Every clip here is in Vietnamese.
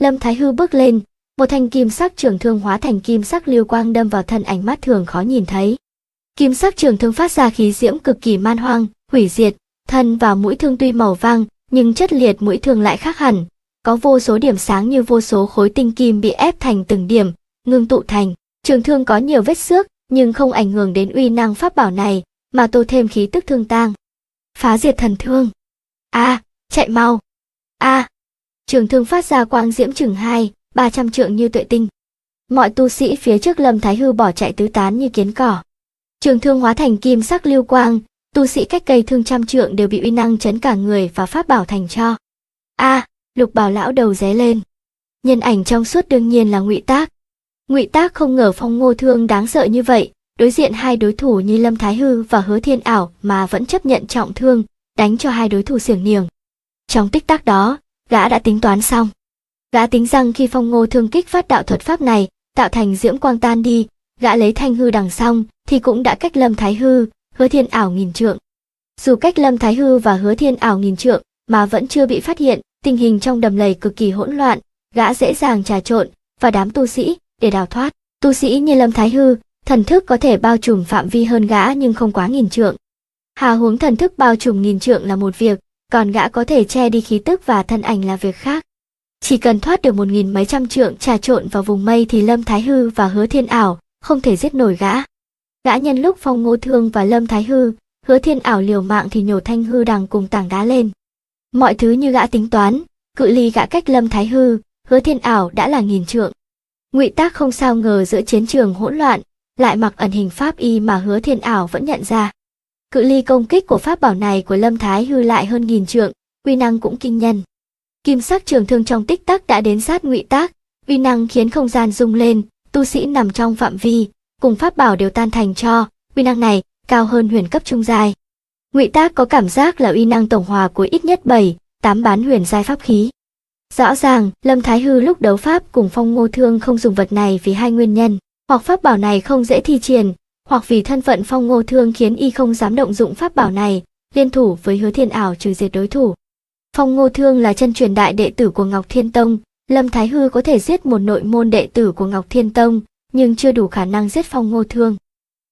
Lâm Thái Hư bước lên, một thanh kim sắc trường thương hóa thành kim sắc lưu quang đâm vào thân ảnh mắt thường khó nhìn thấy. Kim sắc trường thương phát ra khí diễm cực kỳ man hoang, hủy diệt, thân và mũi thương tuy màu vàng, nhưng chất liệt mũi thương lại khác hẳn, có vô số điểm sáng như vô số khối tinh kim bị ép thành từng điểm, ngưng tụ thành. Trường thương có nhiều vết xước, nhưng không ảnh hưởng đến uy năng pháp bảo này, mà tô thêm khí tức thương tang. Phá diệt thần thương. A, à, chạy mau. A, à, trường thương phát ra quang diễm chừng hai ba trăm trượng như tuệ tinh mọi tu sĩ phía trước lâm thái hư bỏ chạy tứ tán như kiến cỏ trường thương hóa thành kim sắc lưu quang tu sĩ cách cây thương trăm trượng đều bị uy năng chấn cả người và phát bảo thành cho a à, lục bảo lão đầu ré lên nhân ảnh trong suốt đương nhiên là ngụy tác ngụy tác không ngờ phong ngô thương đáng sợ như vậy đối diện hai đối thủ như lâm thái hư và hứa thiên ảo mà vẫn chấp nhận trọng thương đánh cho hai đối thủ xiềng niềng trong tích tắc đó gã đã tính toán xong. Gã tính rằng khi phong ngô thương kích phát đạo thuật pháp này, tạo thành diễm quang tan đi, gã lấy thanh hư đằng xong thì cũng đã cách lâm thái hư, hứa thiên ảo nghìn trượng. Dù cách lâm thái hư và hứa thiên ảo nghìn trượng mà vẫn chưa bị phát hiện, tình hình trong đầm lầy cực kỳ hỗn loạn, gã dễ dàng trà trộn và đám tu sĩ để đào thoát. Tu sĩ như lâm thái hư, thần thức có thể bao trùm phạm vi hơn gã nhưng không quá nghìn trượng. Hà huống thần thức bao trùm nghìn trượng là một việc, còn gã có thể che đi khí tức và thân ảnh là việc khác. Chỉ cần thoát được một nghìn mấy trăm trượng trà trộn vào vùng mây thì Lâm Thái Hư và Hứa Thiên Ảo không thể giết nổi gã. Gã nhân lúc phong ngô thương và Lâm Thái Hư, Hứa Thiên Ảo liều mạng thì nhổ thanh hư đằng cùng tảng đá lên. Mọi thứ như gã tính toán, cự ly gã cách Lâm Thái Hư, Hứa Thiên Ảo đã là nghìn trượng. Ngụy Tác không sao ngờ giữa chiến trường hỗn loạn, lại mặc ẩn hình pháp y mà Hứa Thiên Ảo vẫn nhận ra. Cự ly công kích của pháp bảo này của Lâm Thái Hư lại hơn nghìn trượng, uy năng cũng kinh nhân. Kim sắc trường thương trong tích tắc đã đến sát ngụy tác, uy năng khiến không gian rung lên, tu sĩ nằm trong phạm vi, cùng pháp bảo đều tan thành cho, uy năng này cao hơn huyền cấp trung giai. Ngụy Tác có cảm giác là uy năng tổng hòa của ít nhất 7, 8 bán huyền giai pháp khí. Rõ ràng, Lâm Thái Hư lúc đấu pháp cùng Phong Ngô Thương không dùng vật này vì hai nguyên nhân, hoặc pháp bảo này không dễ thi triển, hoặc vì thân phận phong ngô thương khiến y không dám động dụng pháp bảo này, liên thủ với hứa thiên ảo trừ diệt đối thủ. Phong ngô thương là chân truyền đại đệ tử của Ngọc Thiên Tông, Lâm Thái Hư có thể giết một nội môn đệ tử của Ngọc Thiên Tông, nhưng chưa đủ khả năng giết phong ngô thương.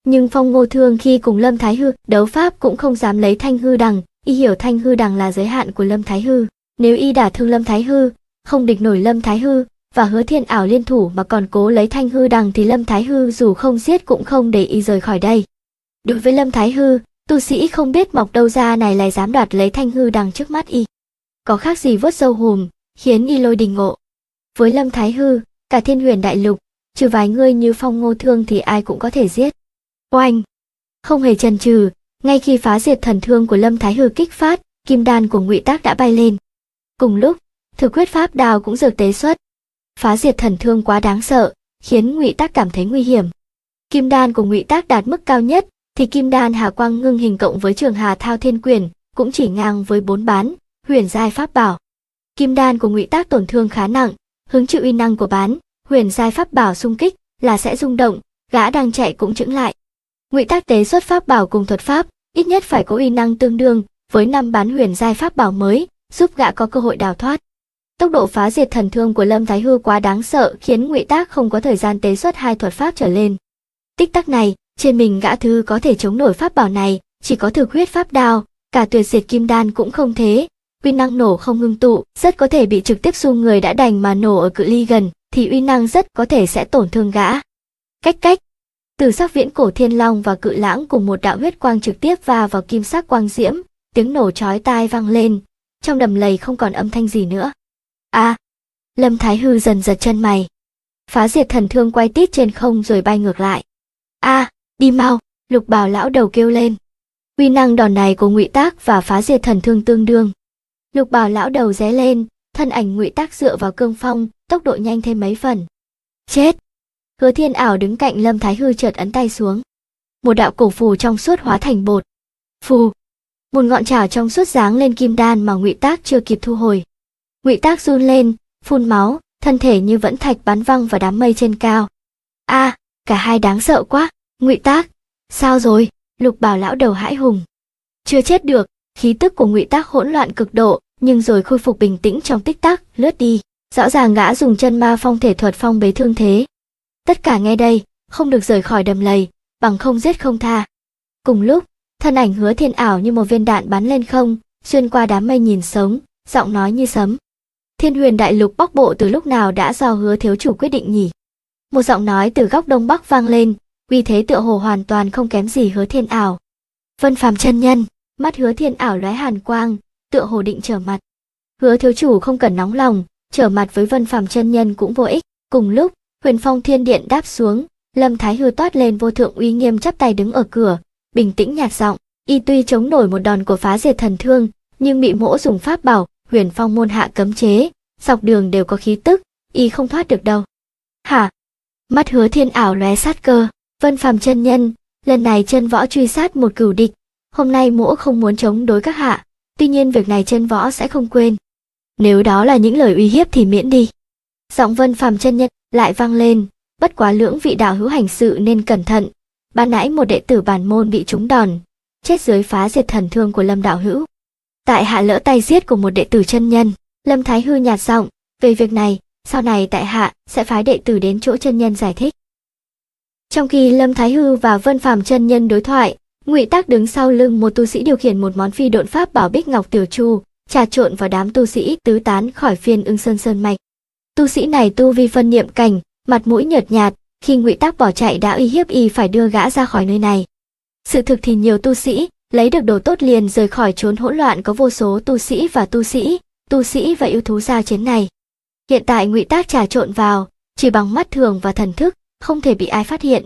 Nhưng phong ngô thương khi cùng Lâm Thái Hư đấu pháp cũng không dám lấy thanh hư đằng, y hiểu thanh hư đằng là giới hạn của Lâm Thái Hư. Nếu y đả thương Lâm Thái Hư, không địch nổi Lâm Thái Hư, và hứa thiên ảo liên thủ mà còn cố lấy thanh hư đằng thì lâm thái hư dù không giết cũng không để y rời khỏi đây đối với lâm thái hư tu sĩ không biết mọc đâu ra này lại dám đoạt lấy thanh hư đằng trước mắt y có khác gì vớt sâu hùm khiến y lôi đình ngộ với lâm thái hư cả thiên huyền đại lục trừ vài người như phong ngô thương thì ai cũng có thể giết oanh không hề chần chừ ngay khi phá diệt thần thương của lâm thái hư kích phát kim đan của ngụy tác đã bay lên cùng lúc thực quyết pháp đào cũng dược tế xuất phá diệt thần thương quá đáng sợ, khiến Ngụy Tác cảm thấy nguy hiểm. Kim đan của Ngụy Tác đạt mức cao nhất, thì kim đan Hà Quang ngưng hình cộng với Trường Hà Thao Thiên Quyền, cũng chỉ ngang với bốn bán, huyền giai pháp bảo. Kim đan của Ngụy Tác tổn thương khá nặng, hứng chịu uy năng của bán, huyền giai pháp bảo xung kích là sẽ rung động, gã đang chạy cũng chững lại. Ngụy Tác tế xuất pháp bảo cùng thuật pháp, ít nhất phải có uy năng tương đương với năm bán huyền giai pháp bảo mới, giúp gã có cơ hội đào thoát. Tốc độ phá diệt thần thương của Lâm Thái Hư quá đáng sợ khiến Ngụy Tác không có thời gian tế xuất hai thuật pháp trở lên. Tích tắc này, trên mình gã thư có thể chống nổi pháp bảo này, chỉ có thực huyết pháp đao, cả tuyệt diệt kim đan cũng không thế. Uy năng nổ không ngưng tụ, rất có thể bị trực tiếp xung người đã đành mà nổ ở cự ly gần, thì uy năng rất có thể sẽ tổn thương gã. Cách cách từ sắc viễn cổ thiên long và cự lãng cùng một đạo huyết quang trực tiếp va vào kim sắc quang diễm, tiếng nổ chói tai vang lên, trong đầm lầy không còn âm thanh gì nữa a à, lâm thái hư dần giật chân mày phá diệt thần thương quay tít trên không rồi bay ngược lại a à, đi mau lục Bảo lão đầu kêu lên Quy năng đòn này của ngụy tác và phá diệt thần thương tương đương lục Bảo lão đầu ré lên thân ảnh ngụy tác dựa vào cương phong tốc độ nhanh thêm mấy phần chết hứa thiên ảo đứng cạnh lâm thái hư chợt ấn tay xuống một đạo cổ phù trong suốt hóa thành bột phù một ngọn chảo trong suốt giáng lên kim đan mà ngụy tác chưa kịp thu hồi ngụy tác run lên phun máu thân thể như vẫn thạch bắn văng vào đám mây trên cao a à, cả hai đáng sợ quá ngụy tác sao rồi lục bảo lão đầu hãi hùng chưa chết được khí tức của ngụy tác hỗn loạn cực độ nhưng rồi khôi phục bình tĩnh trong tích tắc lướt đi rõ ràng gã dùng chân ma phong thể thuật phong bế thương thế tất cả nghe đây không được rời khỏi đầm lầy bằng không giết không tha cùng lúc thân ảnh hứa thiên ảo như một viên đạn bắn lên không xuyên qua đám mây nhìn sống giọng nói như sấm Thiên huyền đại lục bắc bộ từ lúc nào đã do hứa thiếu chủ quyết định nhỉ? Một giọng nói từ góc đông bắc vang lên, uy thế tựa hồ hoàn toàn không kém gì hứa thiên ảo. Vân phàm chân nhân, mắt hứa thiên ảo lóe hàn quang, tựa hồ định trở mặt. Hứa thiếu chủ không cần nóng lòng, trở mặt với vân phàm chân nhân cũng vô ích. Cùng lúc, huyền phong thiên điện đáp xuống, lâm thái hư toát lên vô thượng uy nghiêm chắp tay đứng ở cửa, bình tĩnh nhạt giọng. Y tuy chống nổi một đòn của phá diệt thần thương, nhưng bị mỗ dùng pháp bảo, huyền phong môn hạ cấm chế, dọc đường đều có khí tức, y không thoát được đâu. Hả? Mắt hứa thiên ảo lóe sát cơ, vân phàm chân nhân, lần này chân võ truy sát một cửu địch, hôm nay mỗ không muốn chống đối các hạ, tuy nhiên việc này chân võ sẽ không quên. Nếu đó là những lời uy hiếp thì miễn đi. Giọng vân phàm chân nhân lại vang lên, bất quá lưỡng vị đạo hữu hành sự nên cẩn thận. Ban nãy một đệ tử bản môn bị trúng đòn, chết dưới phá diệt thần thương của lâm đạo hữu tại hạ lỡ tay giết của một đệ tử chân nhân lâm thái hư nhạt giọng về việc này sau này tại hạ sẽ phái đệ tử đến chỗ chân nhân giải thích trong khi lâm thái hư và vân phàm chân nhân đối thoại ngụy tác đứng sau lưng một tu sĩ điều khiển một món phi độn pháp bảo bích ngọc tiểu chu trà trộn vào đám tu sĩ tứ tán khỏi phiên ưng sơn sơn mạch tu sĩ này tu vi phân niệm cảnh mặt mũi nhợt nhạt khi ngụy tác bỏ chạy đã uy hiếp y phải đưa gã ra khỏi nơi này sự thực thì nhiều tu sĩ lấy được đồ tốt liền rời khỏi chốn hỗn loạn có vô số tu sĩ và tu sĩ, tu sĩ và yêu thú gia chiến này. Hiện tại ngụy tác trà trộn vào, chỉ bằng mắt thường và thần thức, không thể bị ai phát hiện.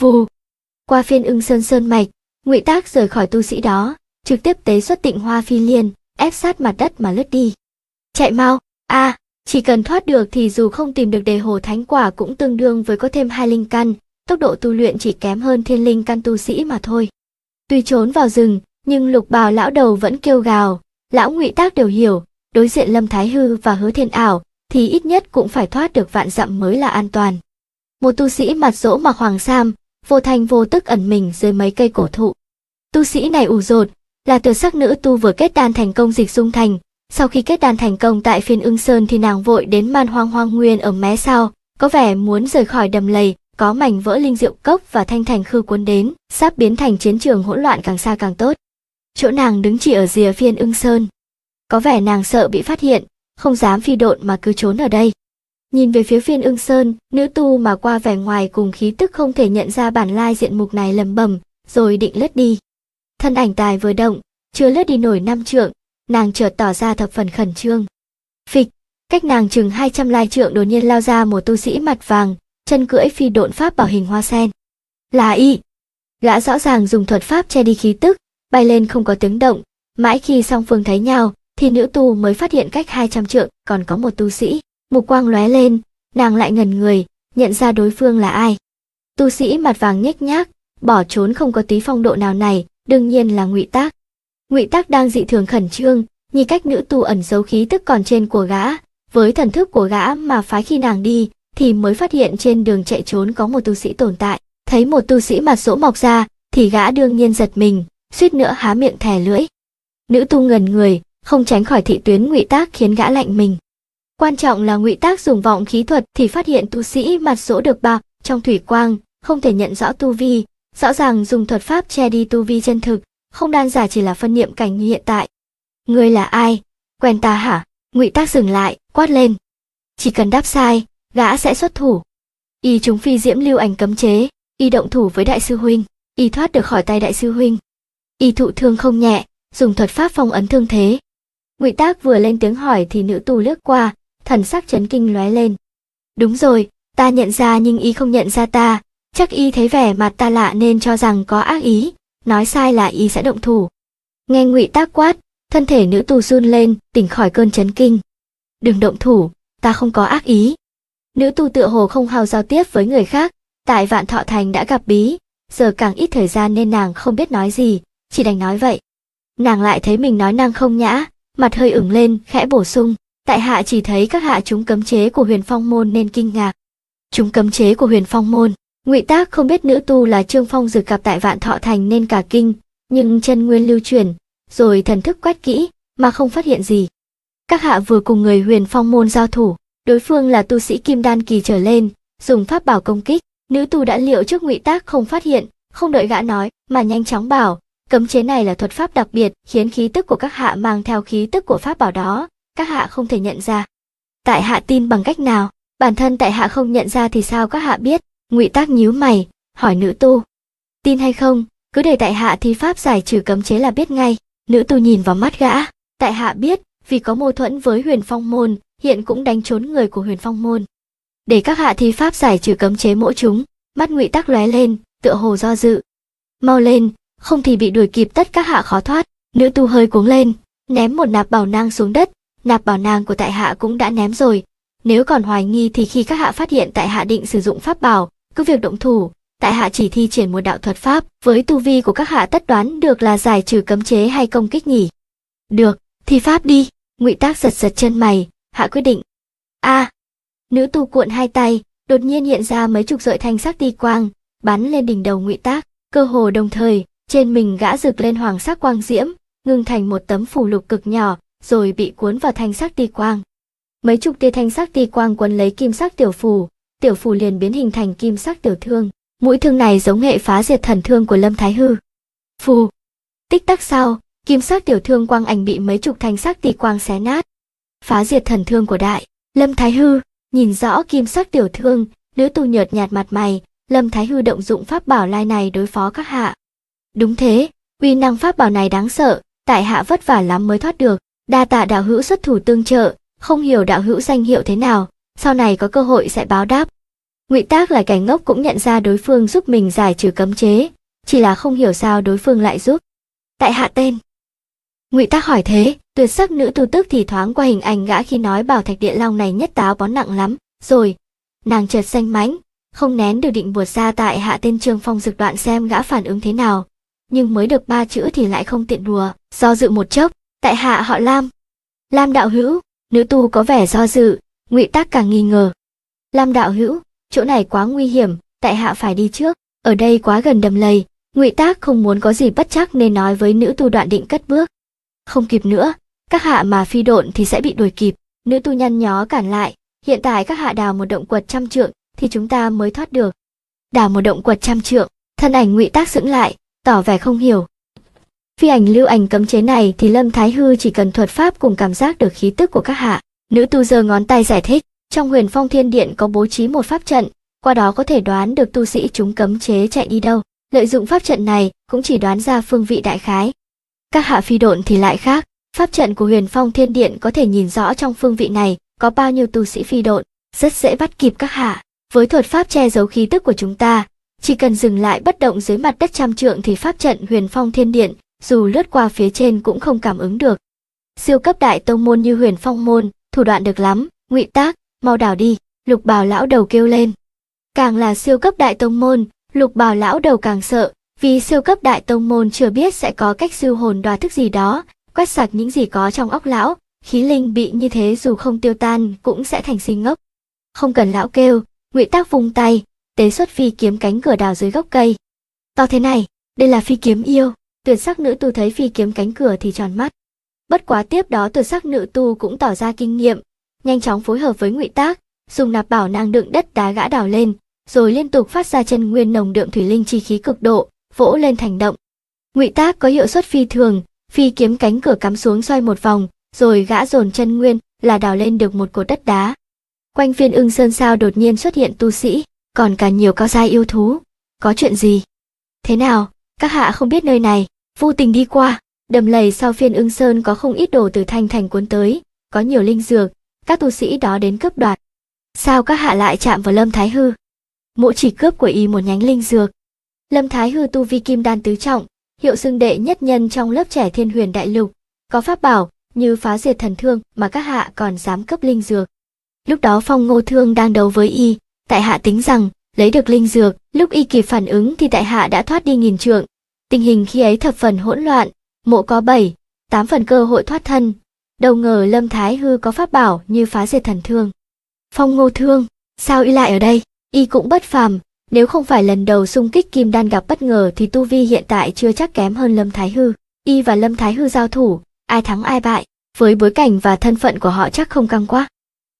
Vù! Qua phiên ưng sơn sơn mạch, ngụy tác rời khỏi tu sĩ đó, trực tiếp tế xuất tịnh hoa phi liên, ép sát mặt đất mà lướt đi. Chạy mau! a à, chỉ cần thoát được thì dù không tìm được đề hồ thánh quả cũng tương đương với có thêm hai linh căn, tốc độ tu luyện chỉ kém hơn thiên linh căn tu sĩ mà thôi. Tuy trốn vào rừng, nhưng lục bào lão đầu vẫn kêu gào. Lão ngụy tác đều hiểu, đối diện Lâm Thái Hư và hứa thiên ảo, thì ít nhất cũng phải thoát được vạn dặm mới là an toàn. Một tu sĩ mặt rỗ mặc hoàng sam, vô thành vô tức ẩn mình dưới mấy cây cổ thụ. Tu sĩ này ủ rột, là tuyệt sắc nữ tu vừa kết đan thành công dịch dung thành. Sau khi kết đan thành công tại phiên ưng sơn thì nàng vội đến man hoang hoang nguyên ở mé sau có vẻ muốn rời khỏi đầm lầy, có mảnh vỡ linh diệu cốc và thanh thành khư cuốn đến, sắp biến thành chiến trường hỗn loạn càng xa càng tốt. Chỗ nàng đứng chỉ ở rìa phiên ưng sơn. Có vẻ nàng sợ bị phát hiện, không dám phi độn mà cứ trốn ở đây. Nhìn về phía phiên ưng sơn, nữ tu mà qua vẻ ngoài cùng khí tức không thể nhận ra bản lai diện mục này lầm bầm, rồi định lướt đi. Thân ảnh tài vừa động, chưa lướt đi nổi năm trượng, nàng chợt tỏ ra thập phần khẩn trương. Phịch, cách nàng chừng 200 lai trượng đột nhiên lao ra một tu sĩ mặt vàng, chân cưỡi phi độn pháp bảo hình hoa sen. Là y. Gã rõ ràng dùng thuật pháp che đi khí tức, bay lên không có tiếng động, mãi khi song phương thấy nhau, thì nữ tu mới phát hiện cách 200 trượng còn có một tu sĩ. Mục quang lóe lên, nàng lại ngần người, nhận ra đối phương là ai. Tu sĩ mặt vàng nhếch nhác, bỏ trốn không có tí phong độ nào này, đương nhiên là Ngụy Tác. Ngụy Tác đang dị thường khẩn trương, nhìn cách nữ tu ẩn giấu khí tức còn trên của gã, với thần thức của gã mà phái khi nàng đi, thì mới phát hiện trên đường chạy trốn có một tu sĩ tồn tại. Thấy một tu sĩ mặt sỗ mọc ra, thì gã đương nhiên giật mình, suýt nữa há miệng thè lưỡi. Nữ tu ngần người, không tránh khỏi thị tuyến ngụy tác khiến gã lạnh mình. Quan trọng là ngụy tác dùng vọng khí thuật thì phát hiện tu sĩ mặt sỗ được bao trong thủy quang, không thể nhận rõ tu vi, rõ ràng dùng thuật pháp che đi tu vi chân thực, không đan giả chỉ là phân niệm cảnh như hiện tại. người là ai? Quen ta hả? Ngụy Tác dừng lại, quát lên. Chỉ cần đáp sai, gã sẽ xuất thủ y chúng phi diễm lưu ảnh cấm chế y động thủ với đại sư huynh y thoát được khỏi tay đại sư huynh y thụ thương không nhẹ dùng thuật pháp phong ấn thương thế ngụy tác vừa lên tiếng hỏi thì nữ tù lướt qua thần sắc chấn kinh lóe lên đúng rồi ta nhận ra nhưng y không nhận ra ta chắc y thấy vẻ mặt ta lạ nên cho rằng có ác ý nói sai là y sẽ động thủ nghe ngụy tác quát thân thể nữ tù run lên tỉnh khỏi cơn chấn kinh đừng động thủ ta không có ác ý Nữ tu tựa hồ không hào giao tiếp với người khác, tại Vạn Thọ Thành đã gặp bí, giờ càng ít thời gian nên nàng không biết nói gì, chỉ đành nói vậy. Nàng lại thấy mình nói năng không nhã, mặt hơi ửng lên, khẽ bổ sung, tại hạ chỉ thấy các hạ chúng cấm chế của Huyền Phong môn nên kinh ngạc. Chúng cấm chế của Huyền Phong môn, Ngụy Tác không biết nữ tu là Trương Phong dược gặp tại Vạn Thọ Thành nên cả kinh, nhưng chân nguyên lưu truyền, rồi thần thức quét kỹ mà không phát hiện gì. Các hạ vừa cùng người Huyền Phong môn giao thủ, đối phương là tu sĩ kim đan kỳ trở lên, dùng pháp bảo công kích, nữ tu đã liệu trước ngụy tác không phát hiện, không đợi gã nói, mà nhanh chóng bảo, cấm chế này là thuật pháp đặc biệt, khiến khí tức của các hạ mang theo khí tức của pháp bảo đó, các hạ không thể nhận ra. Tại hạ tin bằng cách nào, bản thân tại hạ không nhận ra thì sao các hạ biết, ngụy tác nhíu mày, hỏi nữ tu. Tin hay không, cứ để tại hạ thi pháp giải trừ cấm chế là biết ngay, nữ tu nhìn vào mắt gã, tại hạ biết, vì có mâu thuẫn với huyền phong môn, hiện cũng đánh trốn người của huyền phong môn để các hạ thi pháp giải trừ cấm chế mỗi chúng mắt ngụy tắc lóe lên tựa hồ do dự mau lên không thì bị đuổi kịp tất các hạ khó thoát nữ tu hơi cuống lên ném một nạp bảo nang xuống đất nạp bảo nang của tại hạ cũng đã ném rồi nếu còn hoài nghi thì khi các hạ phát hiện tại hạ định sử dụng pháp bảo cứ việc động thủ tại hạ chỉ thi triển một đạo thuật pháp với tu vi của các hạ tất đoán được là giải trừ cấm chế hay công kích nhỉ được thi pháp đi ngụy tác giật giật chân mày hạ quyết định. A. À, nữ tu cuộn hai tay, đột nhiên hiện ra mấy chục sợi thanh sắc ti quang, bắn lên đỉnh đầu Ngụy Tác, cơ hồ đồng thời, trên mình gã rực lên hoàng sắc quang diễm, ngưng thành một tấm phủ lục cực nhỏ, rồi bị cuốn vào thanh sắc ti quang. Mấy chục tia thanh sắc ti quang quấn lấy kim sắc tiểu phù, tiểu phù liền biến hình thành kim sắc tiểu thương, mũi thương này giống hệ phá diệt thần thương của Lâm Thái Hư. Phù. Tích tắc sau, kim sắc tiểu thương quang ảnh bị mấy chục thanh sắc ti quang xé nát, phá diệt thần thương của đại lâm thái hư nhìn rõ kim sắc tiểu thương nữ tu nhợt nhạt mặt mày lâm thái hư động dụng pháp bảo lai này đối phó các hạ đúng thế uy năng pháp bảo này đáng sợ tại hạ vất vả lắm mới thoát được đa tạ đạo hữu xuất thủ tương trợ không hiểu đạo hữu danh hiệu thế nào sau này có cơ hội sẽ báo đáp ngụy tác là cảnh ngốc cũng nhận ra đối phương giúp mình giải trừ cấm chế chỉ là không hiểu sao đối phương lại giúp tại hạ tên ngụy tác hỏi thế tuyệt sắc nữ tu tức thì thoáng qua hình ảnh gã khi nói bảo thạch địa long này nhất táo bón nặng lắm rồi nàng chợt xanh mãnh không nén được định buột ra tại hạ tên trương phong dực đoạn xem gã phản ứng thế nào nhưng mới được ba chữ thì lại không tiện đùa do dự một chốc tại hạ họ lam lam đạo hữu nữ tu có vẻ do dự ngụy tác càng nghi ngờ lam đạo hữu chỗ này quá nguy hiểm tại hạ phải đi trước ở đây quá gần đầm lầy ngụy tác không muốn có gì bất chắc nên nói với nữ tu đoạn định cất bước không kịp nữa các hạ mà phi độn thì sẽ bị đuổi kịp. Nữ tu nhân nhó cản lại, hiện tại các hạ đào một động quật trăm trượng thì chúng ta mới thoát được. Đào một động quật trăm trượng, thân ảnh ngụy tác dưỡng lại, tỏ vẻ không hiểu. Phi ảnh lưu ảnh cấm chế này thì Lâm Thái Hư chỉ cần thuật pháp cùng cảm giác được khí tức của các hạ. Nữ tu giơ ngón tay giải thích, trong huyền phong thiên điện có bố trí một pháp trận, qua đó có thể đoán được tu sĩ chúng cấm chế chạy đi đâu. Lợi dụng pháp trận này cũng chỉ đoán ra phương vị đại khái. Các hạ phi độn thì lại khác, Pháp trận của Huyền Phong Thiên Điện có thể nhìn rõ trong phương vị này có bao nhiêu tu sĩ phi độn, rất dễ bắt kịp các hạ. Với thuật pháp che giấu khí tức của chúng ta, chỉ cần dừng lại bất động dưới mặt đất trăm trượng thì pháp trận Huyền Phong Thiên Điện dù lướt qua phía trên cũng không cảm ứng được. Siêu cấp đại tông môn như Huyền Phong môn, thủ đoạn được lắm, Ngụy Tác, mau đảo đi, Lục Bào lão đầu kêu lên. Càng là siêu cấp đại tông môn, Lục Bào lão đầu càng sợ, vì siêu cấp đại tông môn chưa biết sẽ có cách siêu hồn đoạt thức gì đó, quét sạch những gì có trong óc lão, khí linh bị như thế dù không tiêu tan cũng sẽ thành sinh ngốc. Không cần lão kêu, Ngụy Tác vung tay, tế xuất phi kiếm cánh cửa đào dưới gốc cây. To thế này, đây là phi kiếm yêu, tuyệt sắc nữ tu thấy phi kiếm cánh cửa thì tròn mắt. Bất quá tiếp đó tuyệt sắc nữ tu cũng tỏ ra kinh nghiệm, nhanh chóng phối hợp với Ngụy Tác, dùng nạp bảo nàng đựng đất đá gã đào lên, rồi liên tục phát ra chân nguyên nồng đượm thủy linh chi khí cực độ, vỗ lên thành động. Ngụy Tác có hiệu suất phi thường, Phi kiếm cánh cửa cắm xuống xoay một vòng, rồi gã dồn chân nguyên là đào lên được một cột đất đá. Quanh phiên ưng sơn sao đột nhiên xuất hiện tu sĩ, còn cả nhiều cao gia yêu thú. Có chuyện gì? Thế nào, các hạ không biết nơi này, vô tình đi qua. Đầm lầy sau phiên ưng sơn có không ít đồ từ thanh thành cuốn tới, có nhiều linh dược, các tu sĩ đó đến cướp đoạt. Sao các hạ lại chạm vào Lâm Thái Hư? Mộ chỉ cướp của y một nhánh linh dược. Lâm Thái Hư tu vi kim đan tứ trọng, hiệu xưng đệ nhất nhân trong lớp trẻ thiên huyền đại lục, có pháp bảo như phá diệt thần thương mà các hạ còn dám cấp linh dược. Lúc đó phong ngô thương đang đấu với y, tại hạ tính rằng lấy được linh dược, lúc y kịp phản ứng thì tại hạ đã thoát đi nghìn trượng. Tình hình khi ấy thập phần hỗn loạn, mộ có bảy, tám phần cơ hội thoát thân. Đâu ngờ Lâm Thái Hư có pháp bảo như phá diệt thần thương. Phong ngô thương, sao y lại ở đây? Y cũng bất phàm, nếu không phải lần đầu xung kích kim đan gặp bất ngờ thì tu vi hiện tại chưa chắc kém hơn Lâm Thái Hư. Y và Lâm Thái Hư giao thủ, ai thắng ai bại, với bối cảnh và thân phận của họ chắc không căng quá.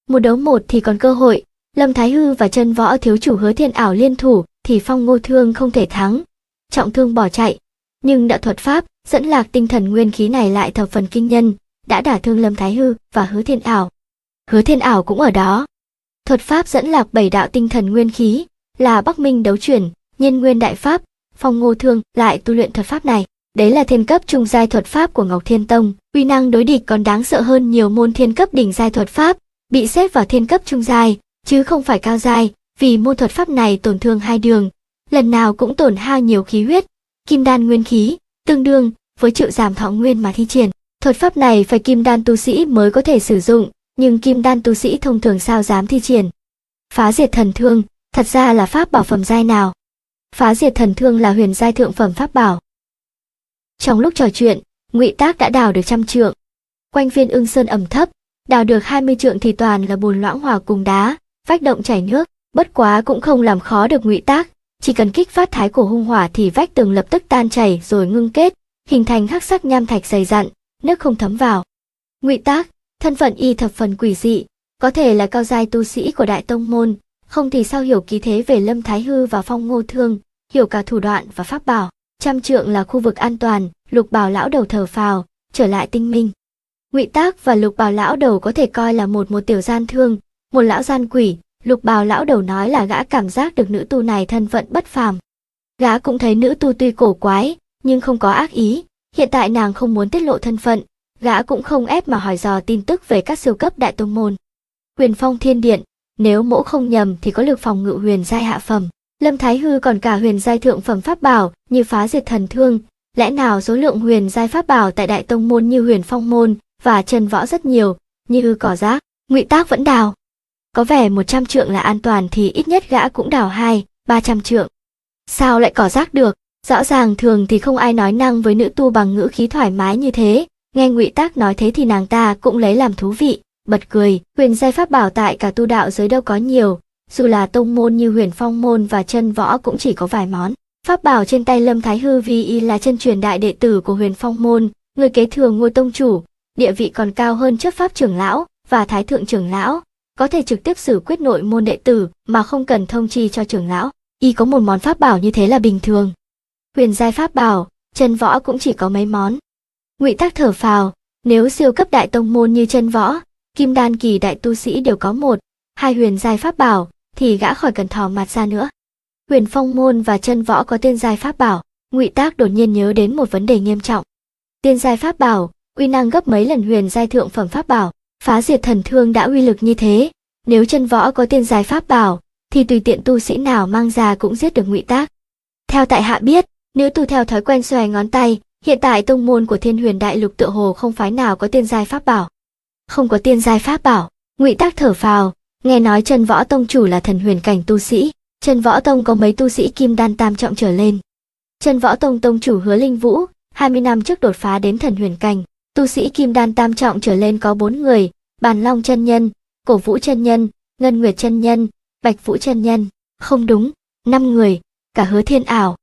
Một đấu một thì còn cơ hội, Lâm Thái Hư và chân võ thiếu chủ hứa thiên ảo liên thủ thì phong ngô thương không thể thắng. Trọng thương bỏ chạy, nhưng đạo thuật pháp dẫn lạc tinh thần nguyên khí này lại thập phần kinh nhân, đã đả thương Lâm Thái Hư và hứa thiên ảo. Hứa thiên ảo cũng ở đó. Thuật pháp dẫn lạc bảy đạo tinh thần nguyên khí là Bắc Minh đấu chuyển, Nhân Nguyên đại pháp, Phong Ngô Thương lại tu luyện thuật pháp này. Đấy là thiên cấp trung giai thuật pháp của Ngọc Thiên Tông, uy năng đối địch còn đáng sợ hơn nhiều môn thiên cấp đỉnh giai thuật pháp, bị xếp vào thiên cấp trung giai, chứ không phải cao giai, vì môn thuật pháp này tổn thương hai đường, lần nào cũng tổn hao nhiều khí huyết, kim đan nguyên khí, tương đương với chịu giảm thọ nguyên mà thi triển. Thuật pháp này phải kim đan tu sĩ mới có thể sử dụng, nhưng kim đan tu sĩ thông thường sao dám thi triển. Phá diệt thần thương, thật ra là pháp bảo phẩm giai nào. Phá diệt thần thương là huyền giai thượng phẩm pháp bảo. Trong lúc trò chuyện, Ngụy Tác đã đào được trăm trượng. Quanh viên ưng sơn ẩm thấp, đào được hai mươi trượng thì toàn là bùn loãng hòa cùng đá, vách động chảy nước, bất quá cũng không làm khó được Ngụy Tác, chỉ cần kích phát thái cổ hung hỏa thì vách tường lập tức tan chảy rồi ngưng kết, hình thành hắc sắc nham thạch dày dặn, nước không thấm vào. Ngụy Tác, thân phận y thập phần quỷ dị, có thể là cao giai tu sĩ của đại tông môn, không thì sao hiểu ký thế về Lâm Thái Hư và Phong Ngô Thương, hiểu cả thủ đoạn và pháp bảo. Trăm trượng là khu vực an toàn, lục bảo lão đầu thở phào, trở lại tinh minh. Ngụy Tác và lục bảo lão đầu có thể coi là một một tiểu gian thương, một lão gian quỷ, lục Bảo lão đầu nói là gã cảm giác được nữ tu này thân phận bất phàm. Gã cũng thấy nữ tu tuy cổ quái, nhưng không có ác ý, hiện tại nàng không muốn tiết lộ thân phận, gã cũng không ép mà hỏi dò tin tức về các siêu cấp đại tông môn. Quyền phong thiên điện, nếu mỗ không nhầm thì có lực phòng ngự huyền giai hạ phẩm. Lâm Thái Hư còn cả huyền giai thượng phẩm pháp bảo như phá diệt thần thương. Lẽ nào số lượng huyền giai pháp bảo tại đại tông môn như huyền phong môn và trần võ rất nhiều, như hư cỏ rác, ngụy tác vẫn đào. Có vẻ 100 trượng là an toàn thì ít nhất gã cũng đào hai, 300 trượng. Sao lại cỏ rác được? Rõ ràng thường thì không ai nói năng với nữ tu bằng ngữ khí thoải mái như thế, nghe ngụy tác nói thế thì nàng ta cũng lấy làm thú vị bật cười, huyền giai pháp bảo tại cả tu đạo giới đâu có nhiều, dù là tông môn như huyền phong môn và chân võ cũng chỉ có vài món. Pháp bảo trên tay Lâm Thái Hư vì y là chân truyền đại đệ tử của huyền phong môn, người kế thừa ngôi tông chủ, địa vị còn cao hơn chấp pháp trưởng lão và thái thượng trưởng lão, có thể trực tiếp xử quyết nội môn đệ tử mà không cần thông chi cho trưởng lão. Y có một món pháp bảo như thế là bình thường. Huyền giai pháp bảo, chân võ cũng chỉ có mấy món. Ngụy Tác thở phào, nếu siêu cấp đại tông môn như chân võ, kim đan kỳ đại tu sĩ đều có một, hai huyền giai pháp bảo, thì gã khỏi cần thò mặt ra nữa. Huyền phong môn và chân võ có tiên giai pháp bảo, ngụy tác đột nhiên nhớ đến một vấn đề nghiêm trọng. Tiên giai pháp bảo, uy năng gấp mấy lần huyền giai thượng phẩm pháp bảo, phá diệt thần thương đã uy lực như thế, nếu chân võ có tiên giai pháp bảo, thì tùy tiện tu sĩ nào mang ra cũng giết được ngụy tác. Theo tại hạ biết, nữ tu theo thói quen xòe ngón tay, hiện tại tông môn của thiên huyền đại lục tựa hồ không phái nào có tiên giai pháp bảo không có tiên giai pháp bảo ngụy tác thở phào nghe nói chân võ tông chủ là thần huyền cảnh tu sĩ chân võ tông có mấy tu sĩ kim đan tam trọng trở lên chân võ tông tông chủ hứa linh vũ 20 năm trước đột phá đến thần huyền cảnh tu sĩ kim đan tam trọng trở lên có bốn người bàn long chân nhân cổ vũ chân nhân ngân nguyệt chân nhân bạch vũ chân nhân không đúng năm người cả hứa thiên ảo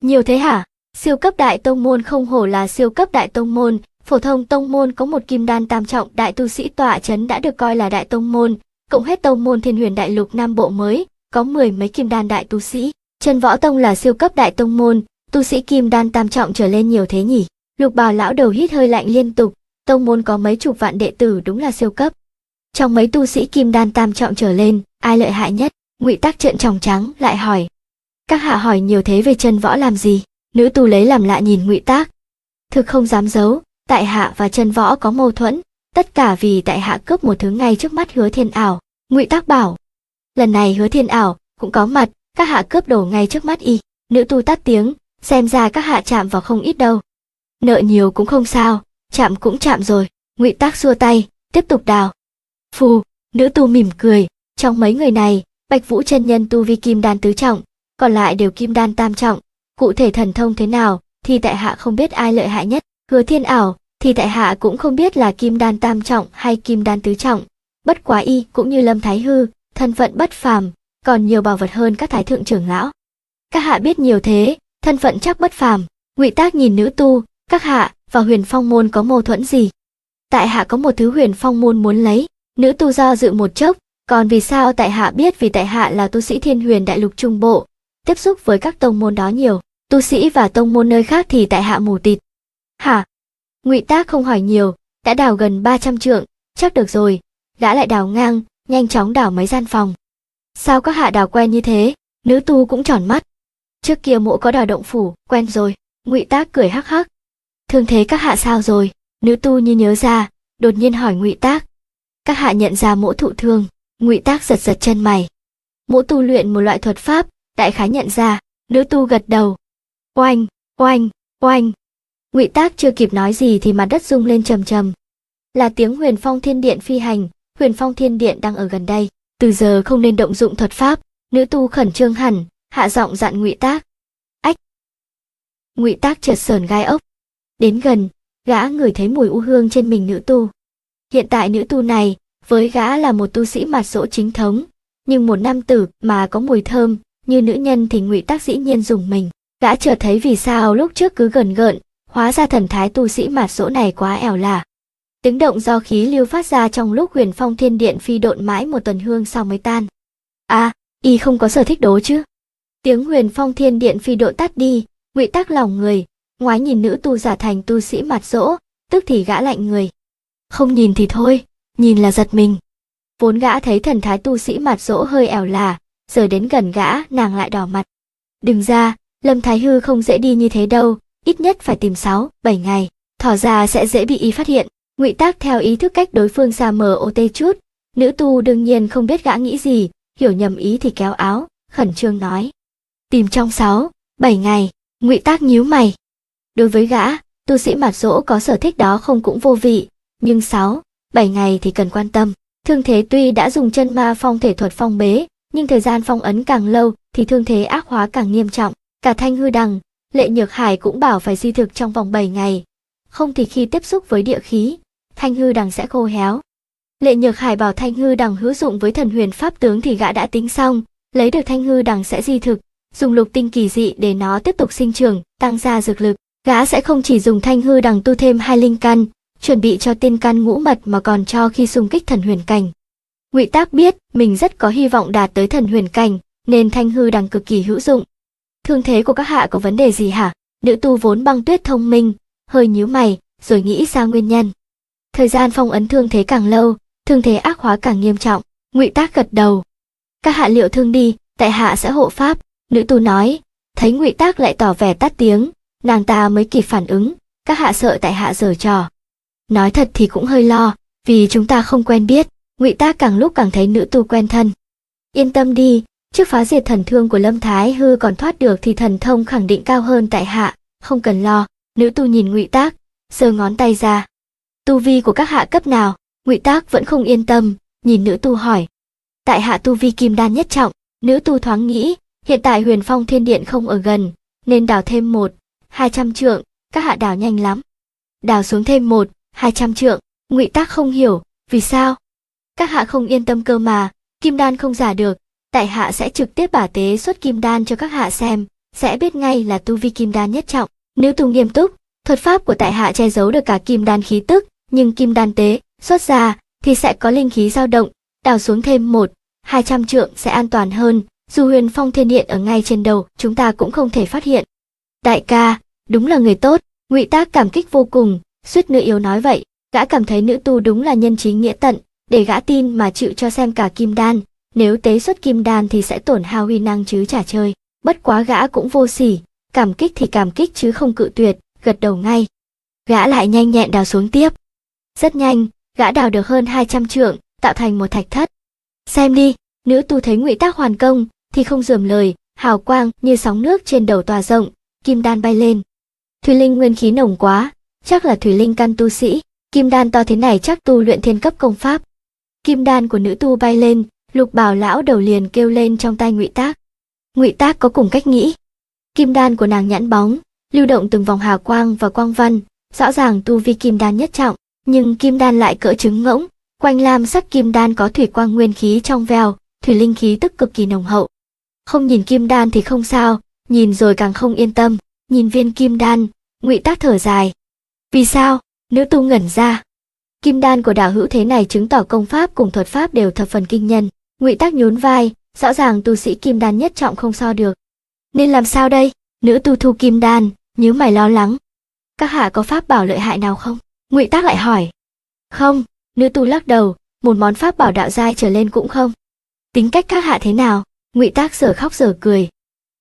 nhiều thế hả siêu cấp đại tông môn không hổ là siêu cấp đại tông môn Phổ thông tông môn có một kim đan tam trọng đại tu sĩ tọa chấn đã được coi là đại tông môn, cộng hết tông môn thiên huyền đại lục nam bộ mới, có mười mấy kim đan đại tu sĩ. chân Võ Tông là siêu cấp đại tông môn, tu sĩ kim đan tam trọng trở lên nhiều thế nhỉ. Lục bào lão đầu hít hơi lạnh liên tục, tông môn có mấy chục vạn đệ tử đúng là siêu cấp. Trong mấy tu sĩ kim đan tam trọng trở lên, ai lợi hại nhất? Ngụy Tác trợn tròng trắng lại hỏi. Các hạ hỏi nhiều thế về chân võ làm gì? Nữ tu lấy làm lạ nhìn Ngụy Tác. Thực không dám giấu, tại hạ và trần võ có mâu thuẫn tất cả vì tại hạ cướp một thứ ngay trước mắt hứa thiên ảo ngụy tác bảo lần này hứa thiên ảo cũng có mặt các hạ cướp đồ ngay trước mắt y nữ tu tắt tiếng xem ra các hạ chạm vào không ít đâu nợ nhiều cũng không sao chạm cũng chạm rồi ngụy tác xua tay tiếp tục đào phù nữ tu mỉm cười trong mấy người này bạch vũ chân nhân tu vi kim đan tứ trọng còn lại đều kim đan tam trọng cụ thể thần thông thế nào thì tại hạ không biết ai lợi hại nhất Hứa thiên ảo, thì tại hạ cũng không biết là kim đan tam trọng hay kim đan tứ trọng. Bất quá y cũng như lâm thái hư, thân phận bất phàm, còn nhiều bảo vật hơn các thái thượng trưởng lão. Các hạ biết nhiều thế, thân phận chắc bất phàm. Ngụy Tác nhìn nữ tu, các hạ và Huyền Phong môn có mâu thuẫn gì? Tại hạ có một thứ Huyền Phong môn muốn lấy, nữ tu do dự một chốc, còn vì sao tại hạ biết vì tại hạ là tu sĩ Thiên Huyền Đại Lục Trung Bộ, tiếp xúc với các tông môn đó nhiều, tu sĩ và tông môn nơi khác thì tại hạ mù tịt, Hả? Ngụy Tác không hỏi nhiều, đã đào gần 300 trượng, chắc được rồi, gã lại đào ngang, nhanh chóng đào mấy gian phòng. Sao các hạ đào quen như thế, nữ tu cũng tròn mắt. Trước kia mộ có đào động phủ, quen rồi, Ngụy Tác cười hắc hắc. Thường thế các hạ sao rồi? Nữ tu như nhớ ra, đột nhiên hỏi Ngụy Tác. Các hạ nhận ra mỗ thụ thương, Ngụy Tác giật giật chân mày. Mỗ tu luyện một loại thuật pháp, đại khái nhận ra, nữ tu gật đầu. Oanh, oanh, oanh ngụy tác chưa kịp nói gì thì mặt đất rung lên trầm trầm là tiếng huyền phong thiên điện phi hành huyền phong thiên điện đang ở gần đây từ giờ không nên động dụng thuật pháp nữ tu khẩn trương hẳn hạ giọng dặn ngụy tác ách ngụy tác chợt sờn gai ốc đến gần gã ngửi thấy mùi u hương trên mình nữ tu hiện tại nữ tu này với gã là một tu sĩ mặt dỗ chính thống nhưng một nam tử mà có mùi thơm như nữ nhân thì ngụy tác dĩ nhiên dùng mình gã chợt thấy vì sao lúc trước cứ gần gợn hóa ra thần thái tu sĩ mạt dỗ này quá ẻo lả. Tiếng động do khí lưu phát ra trong lúc huyền phong thiên điện phi độn mãi một tuần hương sau mới tan. À, y không có sở thích đố chứ. Tiếng huyền phong thiên điện phi độn tắt đi, ngụy tắc lòng người, ngoái nhìn nữ tu giả thành tu sĩ mặt rỗ, tức thì gã lạnh người. Không nhìn thì thôi, nhìn là giật mình. Vốn gã thấy thần thái tu sĩ mặt rỗ hơi ẻo là, giờ đến gần gã nàng lại đỏ mặt. Đừng ra, Lâm Thái Hư không dễ đi như thế đâu, ít nhất phải tìm 6, 7 ngày. Thỏ ra sẽ dễ bị y phát hiện. Ngụy tác theo ý thức cách đối phương xa mờ ô tê chút. Nữ tu đương nhiên không biết gã nghĩ gì, hiểu nhầm ý thì kéo áo, khẩn trương nói. Tìm trong 6, 7 ngày, ngụy tác nhíu mày. Đối với gã, tu sĩ mặt rỗ có sở thích đó không cũng vô vị, nhưng 6, 7 ngày thì cần quan tâm. Thương thế tuy đã dùng chân ma phong thể thuật phong bế, nhưng thời gian phong ấn càng lâu thì thương thế ác hóa càng nghiêm trọng. Cả thanh hư đằng, Lệ Nhược Hải cũng bảo phải di thực trong vòng 7 ngày, không thì khi tiếp xúc với địa khí, thanh hư đằng sẽ khô héo. Lệ Nhược Hải bảo thanh hư đằng hữu dụng với thần huyền pháp tướng thì gã đã tính xong, lấy được thanh hư đằng sẽ di thực, dùng lục tinh kỳ dị để nó tiếp tục sinh trưởng, tăng ra dược lực. Gã sẽ không chỉ dùng thanh hư đằng tu thêm hai linh căn, chuẩn bị cho tiên căn ngũ mật mà còn cho khi xung kích thần huyền cảnh. Ngụy Tác biết mình rất có hy vọng đạt tới thần huyền cảnh, nên thanh hư đằng cực kỳ hữu dụng thương thế của các hạ có vấn đề gì hả? Nữ tu vốn băng tuyết thông minh, hơi nhíu mày, rồi nghĩ ra nguyên nhân. Thời gian phong ấn thương thế càng lâu, thương thế ác hóa càng nghiêm trọng, ngụy tác gật đầu. Các hạ liệu thương đi, tại hạ sẽ hộ pháp, nữ tu nói, thấy ngụy tác lại tỏ vẻ tắt tiếng, nàng ta mới kịp phản ứng, các hạ sợ tại hạ giở trò. Nói thật thì cũng hơi lo, vì chúng ta không quen biết, ngụy tác càng lúc càng thấy nữ tu quen thân. Yên tâm đi, Trước phá diệt thần thương của Lâm Thái Hư còn thoát được thì thần thông khẳng định cao hơn tại hạ, không cần lo. Nữ tu nhìn Ngụy Tác, giơ ngón tay ra. Tu vi của các hạ cấp nào? Ngụy Tác vẫn không yên tâm, nhìn nữ tu hỏi. Tại hạ tu vi kim đan nhất trọng, nữ tu thoáng nghĩ, hiện tại Huyền Phong Thiên Điện không ở gần, nên đào thêm một, hai trăm trượng, các hạ đào nhanh lắm. Đào xuống thêm một, hai trăm trượng, Ngụy Tác không hiểu, vì sao? Các hạ không yên tâm cơ mà, kim đan không giả được, tại hạ sẽ trực tiếp bả tế xuất kim đan cho các hạ xem, sẽ biết ngay là tu vi kim đan nhất trọng. Nếu Tùng nghiêm túc, thuật pháp của tại hạ che giấu được cả kim đan khí tức, nhưng kim đan tế xuất ra thì sẽ có linh khí dao động, đào xuống thêm một, hai trăm trượng sẽ an toàn hơn, dù huyền phong thiên điện ở ngay trên đầu, chúng ta cũng không thể phát hiện. Đại ca, đúng là người tốt, ngụy tác cảm kích vô cùng, suýt nữ yếu nói vậy, gã cảm thấy nữ tu đúng là nhân trí nghĩa tận, để gã tin mà chịu cho xem cả kim đan, nếu tế xuất kim đan thì sẽ tổn hao huy năng chứ trả chơi. Bất quá gã cũng vô sỉ, cảm kích thì cảm kích chứ không cự tuyệt, gật đầu ngay. Gã lại nhanh nhẹn đào xuống tiếp. Rất nhanh, gã đào được hơn 200 trượng, tạo thành một thạch thất. Xem đi, nữ tu thấy ngụy tác hoàn công, thì không dườm lời, hào quang như sóng nước trên đầu tòa rộng, kim đan bay lên. Thủy Linh nguyên khí nồng quá, chắc là Thủy Linh căn tu sĩ, kim đan to thế này chắc tu luyện thiên cấp công pháp. Kim đan của nữ tu bay lên, lục bảo lão đầu liền kêu lên trong tay ngụy tác ngụy tác có cùng cách nghĩ kim đan của nàng nhãn bóng lưu động từng vòng hà quang và quang văn rõ ràng tu vi kim đan nhất trọng nhưng kim đan lại cỡ trứng ngỗng quanh lam sắc kim đan có thủy quang nguyên khí trong veo thủy linh khí tức cực kỳ nồng hậu không nhìn kim đan thì không sao nhìn rồi càng không yên tâm nhìn viên kim đan ngụy tác thở dài vì sao nữ tu ngẩn ra kim đan của đạo hữu thế này chứng tỏ công pháp cùng thuật pháp đều thập phần kinh nhân ngụy tác nhún vai rõ ràng tu sĩ kim đan nhất trọng không so được nên làm sao đây nữ tu thu kim đan nhớ mày lo lắng các hạ có pháp bảo lợi hại nào không ngụy tác lại hỏi không nữ tu lắc đầu một món pháp bảo đạo giai trở lên cũng không tính cách các hạ thế nào ngụy tác sở khóc sở cười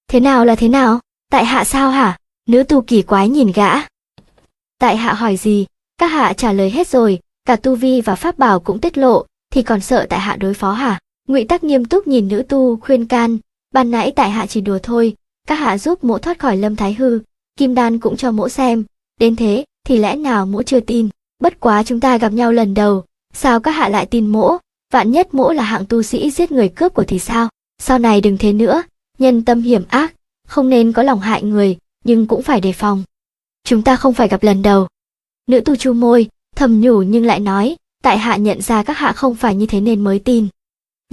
thế nào là thế nào tại hạ sao hả nữ tu kỳ quái nhìn gã tại hạ hỏi gì các hạ trả lời hết rồi cả tu vi và pháp bảo cũng tiết lộ thì còn sợ tại hạ đối phó hả ngụy tắc nghiêm túc nhìn nữ tu khuyên can ban nãy tại hạ chỉ đùa thôi các hạ giúp mỗ thoát khỏi lâm thái hư kim đan cũng cho mỗ xem đến thế thì lẽ nào mỗ chưa tin bất quá chúng ta gặp nhau lần đầu sao các hạ lại tin mỗ vạn nhất mỗ là hạng tu sĩ giết người cướp của thì sao sau này đừng thế nữa nhân tâm hiểm ác không nên có lòng hại người nhưng cũng phải đề phòng chúng ta không phải gặp lần đầu nữ tu chu môi thầm nhủ nhưng lại nói tại hạ nhận ra các hạ không phải như thế nên mới tin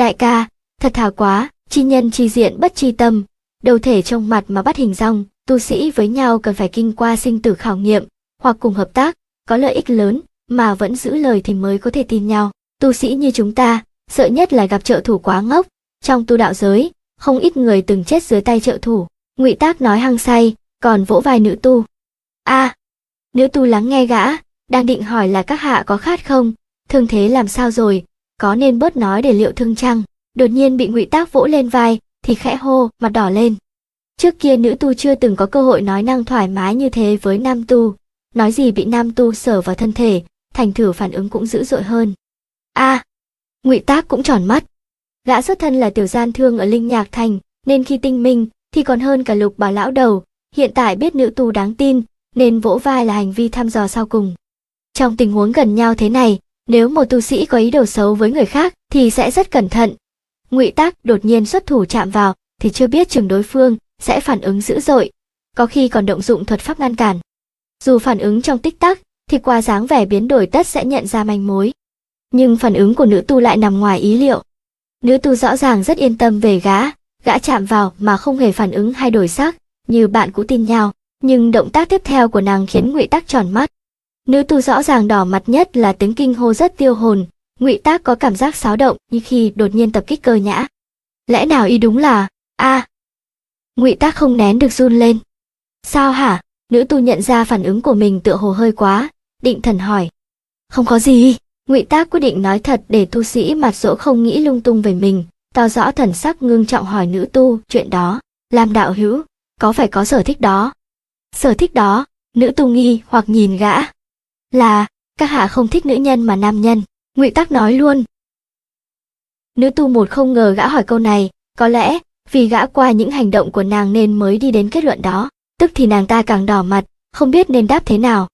Đại ca, thật thà quá, chi nhân chi diện bất chi tâm, đầu thể trong mặt mà bắt hình rong, tu sĩ với nhau cần phải kinh qua sinh tử khảo nghiệm, hoặc cùng hợp tác, có lợi ích lớn mà vẫn giữ lời thì mới có thể tin nhau. Tu sĩ như chúng ta, sợ nhất là gặp trợ thủ quá ngốc, trong tu đạo giới, không ít người từng chết dưới tay trợ thủ. Ngụy Tác nói hăng say, còn vỗ vai nữ tu. A, à, nữ tu lắng nghe gã, đang định hỏi là các hạ có khát không, thường thế làm sao rồi, có nên bớt nói để liệu thương chăng đột nhiên bị ngụy tác vỗ lên vai thì khẽ hô mặt đỏ lên trước kia nữ tu chưa từng có cơ hội nói năng thoải mái như thế với nam tu nói gì bị nam tu sở vào thân thể thành thử phản ứng cũng dữ dội hơn a à, ngụy tác cũng tròn mắt gã xuất thân là tiểu gian thương ở linh nhạc thành nên khi tinh minh thì còn hơn cả lục bà lão đầu hiện tại biết nữ tu đáng tin nên vỗ vai là hành vi thăm dò sau cùng trong tình huống gần nhau thế này nếu một tu sĩ có ý đồ xấu với người khác thì sẽ rất cẩn thận. Ngụy Tác đột nhiên xuất thủ chạm vào thì chưa biết chừng đối phương sẽ phản ứng dữ dội, có khi còn động dụng thuật pháp ngăn cản. Dù phản ứng trong tích tắc thì qua dáng vẻ biến đổi tất sẽ nhận ra manh mối. Nhưng phản ứng của nữ tu lại nằm ngoài ý liệu. Nữ tu rõ ràng rất yên tâm về gã, gã chạm vào mà không hề phản ứng hay đổi sắc, như bạn cũ tin nhau, nhưng động tác tiếp theo của nàng khiến Ngụy Tắc tròn mắt. Nữ tu rõ ràng đỏ mặt nhất là tiếng kinh hô rất tiêu hồn, Ngụy Tác có cảm giác xáo động như khi đột nhiên tập kích cơ nhã. Lẽ nào y đúng là a? À. Ngụy Tác không nén được run lên. Sao hả? Nữ tu nhận ra phản ứng của mình tựa hồ hơi quá, định thần hỏi. Không có gì, Ngụy Tác quyết định nói thật để tu sĩ mặt dỗ không nghĩ lung tung về mình, tỏ rõ thần sắc ngưng trọng hỏi nữ tu chuyện đó, làm đạo hữu, có phải có sở thích đó? Sở thích đó, nữ tu nghi hoặc nhìn gã, là các hạ không thích nữ nhân mà nam nhân ngụy tắc nói luôn nữ tu một không ngờ gã hỏi câu này có lẽ vì gã qua những hành động của nàng nên mới đi đến kết luận đó tức thì nàng ta càng đỏ mặt không biết nên đáp thế nào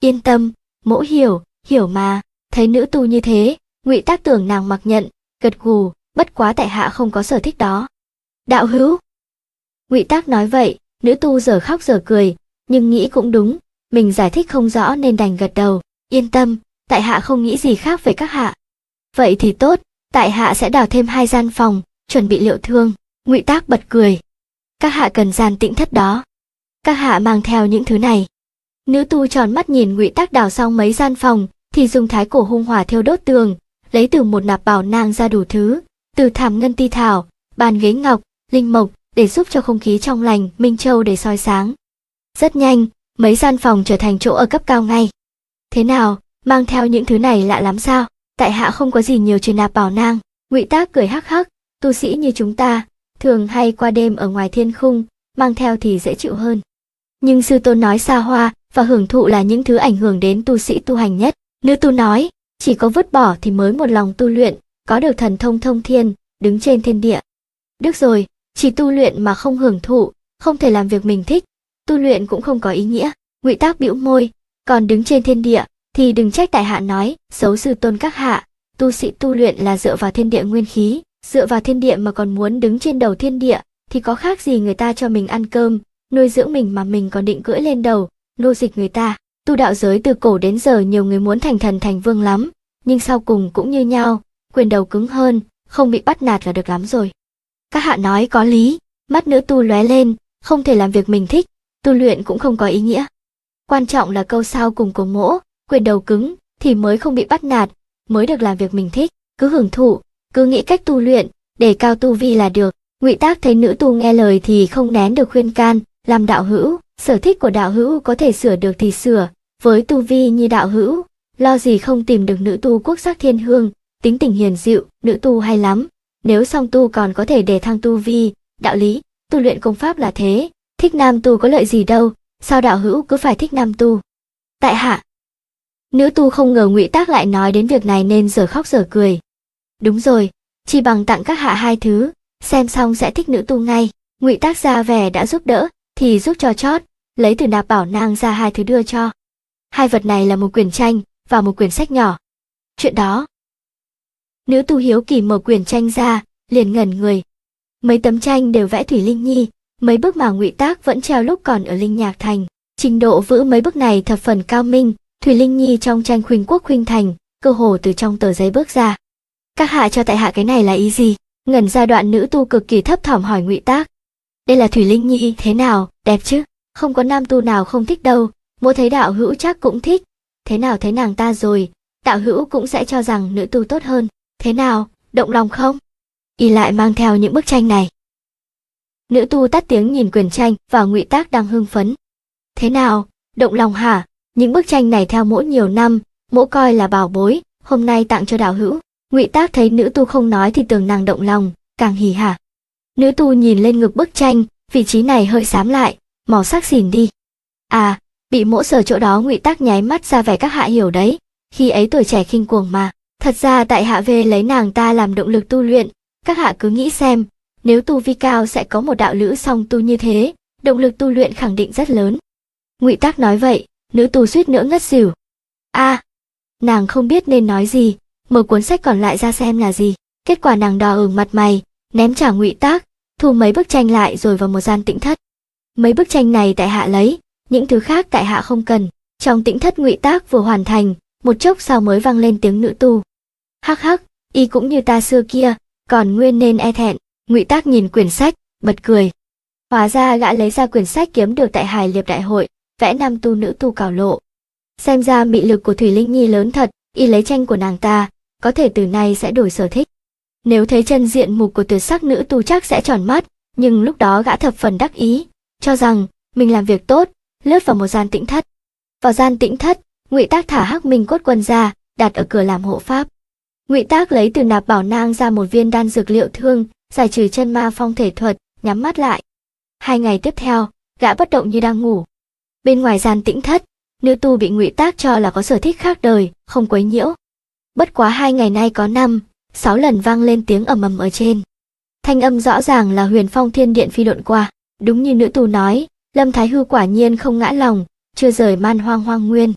yên tâm mẫu hiểu hiểu mà thấy nữ tu như thế ngụy tác tưởng nàng mặc nhận gật gù bất quá tại hạ không có sở thích đó đạo hữu ngụy tác nói vậy nữ tu giờ khóc giờ cười nhưng nghĩ cũng đúng mình giải thích không rõ nên đành gật đầu, yên tâm, tại hạ không nghĩ gì khác về các hạ. Vậy thì tốt, tại hạ sẽ đào thêm hai gian phòng, chuẩn bị liệu thương, ngụy tác bật cười. Các hạ cần gian tĩnh thất đó. Các hạ mang theo những thứ này. Nữ tu tròn mắt nhìn ngụy tác đào xong mấy gian phòng, thì dùng thái cổ hung hỏa thiêu đốt tường, lấy từ một nạp bảo nang ra đủ thứ, từ thảm ngân ti thảo, bàn ghế ngọc, linh mộc để giúp cho không khí trong lành Minh Châu để soi sáng. Rất nhanh, mấy gian phòng trở thành chỗ ở cấp cao ngay. Thế nào, mang theo những thứ này lạ lắm sao? Tại hạ không có gì nhiều truyền nạp bảo nang, Ngụy Tác cười hắc hắc, tu sĩ như chúng ta, thường hay qua đêm ở ngoài thiên khung, mang theo thì dễ chịu hơn. Nhưng sư tôn nói xa hoa và hưởng thụ là những thứ ảnh hưởng đến tu sĩ tu hành nhất. Nữ tu nói, chỉ có vứt bỏ thì mới một lòng tu luyện, có được thần thông thông thiên, đứng trên thiên địa. Được rồi, chỉ tu luyện mà không hưởng thụ, không thể làm việc mình thích, tu luyện cũng không có ý nghĩa ngụy tác bĩu môi còn đứng trên thiên địa thì đừng trách tại hạ nói xấu sư tôn các hạ tu sĩ tu luyện là dựa vào thiên địa nguyên khí dựa vào thiên địa mà còn muốn đứng trên đầu thiên địa thì có khác gì người ta cho mình ăn cơm nuôi dưỡng mình mà mình còn định cưỡi lên đầu nô dịch người ta tu đạo giới từ cổ đến giờ nhiều người muốn thành thần thành vương lắm nhưng sau cùng cũng như nhau quyền đầu cứng hơn không bị bắt nạt là được lắm rồi các hạ nói có lý mắt nữ tu lóe lên không thể làm việc mình thích tu luyện cũng không có ý nghĩa. Quan trọng là câu sao cùng cổ mỗ, quyền đầu cứng, thì mới không bị bắt nạt, mới được làm việc mình thích, cứ hưởng thụ, cứ nghĩ cách tu luyện, để cao tu vi là được. Ngụy Tác thấy nữ tu nghe lời thì không nén được khuyên can, làm đạo hữu, sở thích của đạo hữu có thể sửa được thì sửa, với tu vi như đạo hữu, lo gì không tìm được nữ tu quốc sắc thiên hương, tính tình hiền dịu, nữ tu hay lắm, nếu song tu còn có thể để thăng tu vi, đạo lý, tu luyện công pháp là thế, thích nam tu có lợi gì đâu sao đạo hữu cứ phải thích nam tu tại hạ nữ tu không ngờ ngụy tác lại nói đến việc này nên giờ khóc giờ cười đúng rồi chỉ bằng tặng các hạ hai thứ xem xong sẽ thích nữ tu ngay ngụy tác ra vẻ đã giúp đỡ thì giúp cho chót lấy từ nạp bảo nang ra hai thứ đưa cho hai vật này là một quyển tranh và một quyển sách nhỏ chuyện đó nữ tu hiếu kỳ mở quyển tranh ra liền ngẩn người mấy tấm tranh đều vẽ thủy linh nhi mấy bước mà ngụy tác vẫn treo lúc còn ở linh nhạc thành trình độ vữ mấy bước này thập phần cao minh thủy linh nhi trong tranh khuynh quốc khuynh thành cơ hồ từ trong tờ giấy bước ra các hạ cho tại hạ cái này là ý gì ngẩn ra đoạn nữ tu cực kỳ thấp thỏm hỏi ngụy tác đây là thủy linh nhi thế nào đẹp chứ không có nam tu nào không thích đâu mỗi thấy đạo hữu chắc cũng thích thế nào thấy nàng ta rồi đạo hữu cũng sẽ cho rằng nữ tu tốt hơn thế nào động lòng không y lại mang theo những bức tranh này nữ tu tắt tiếng nhìn quyền tranh và ngụy tác đang hưng phấn thế nào động lòng hả những bức tranh này theo mỗi nhiều năm mỗ coi là bảo bối hôm nay tặng cho đạo hữu ngụy tác thấy nữ tu không nói thì tưởng nàng động lòng càng hỉ hả nữ tu nhìn lên ngực bức tranh vị trí này hơi xám lại màu sắc xỉn đi à bị mỗ sở chỗ đó ngụy tác nháy mắt ra vẻ các hạ hiểu đấy khi ấy tuổi trẻ khinh cuồng mà thật ra tại hạ về lấy nàng ta làm động lực tu luyện các hạ cứ nghĩ xem nếu tu vi cao sẽ có một đạo lữ song tu như thế, động lực tu luyện khẳng định rất lớn. Ngụy Tác nói vậy, nữ tu suýt nữa ngất xỉu. A, à, nàng không biết nên nói gì, mở cuốn sách còn lại ra xem là gì. Kết quả nàng đỏ ửng mặt mày, ném trả Ngụy Tác, thu mấy bức tranh lại rồi vào một gian tĩnh thất. Mấy bức tranh này tại hạ lấy, những thứ khác tại hạ không cần. Trong tĩnh thất Ngụy Tác vừa hoàn thành, một chốc sau mới vang lên tiếng nữ tu. Hắc hắc, y cũng như ta xưa kia, còn nguyên nên e thẹn ngụy tác nhìn quyển sách bật cười hóa ra gã lấy ra quyển sách kiếm được tại hải liệp đại hội vẽ nam tu nữ tu cảo lộ xem ra mị lực của thủy linh nhi lớn thật y lấy tranh của nàng ta có thể từ nay sẽ đổi sở thích nếu thấy chân diện mục của tuyệt sắc nữ tu chắc sẽ tròn mắt nhưng lúc đó gã thập phần đắc ý cho rằng mình làm việc tốt lướt vào một gian tĩnh thất vào gian tĩnh thất ngụy tác thả hắc minh cốt quân ra đặt ở cửa làm hộ pháp ngụy tác lấy từ nạp bảo nang ra một viên đan dược liệu thương giải trừ chân ma phong thể thuật, nhắm mắt lại. Hai ngày tiếp theo, gã bất động như đang ngủ. Bên ngoài gian tĩnh thất, nữ tu bị ngụy tác cho là có sở thích khác đời, không quấy nhiễu. Bất quá hai ngày nay có năm, sáu lần vang lên tiếng ầm ầm ở trên. Thanh âm rõ ràng là huyền phong thiên điện phi độn qua, đúng như nữ tu nói, Lâm Thái Hư quả nhiên không ngã lòng, chưa rời man hoang hoang nguyên.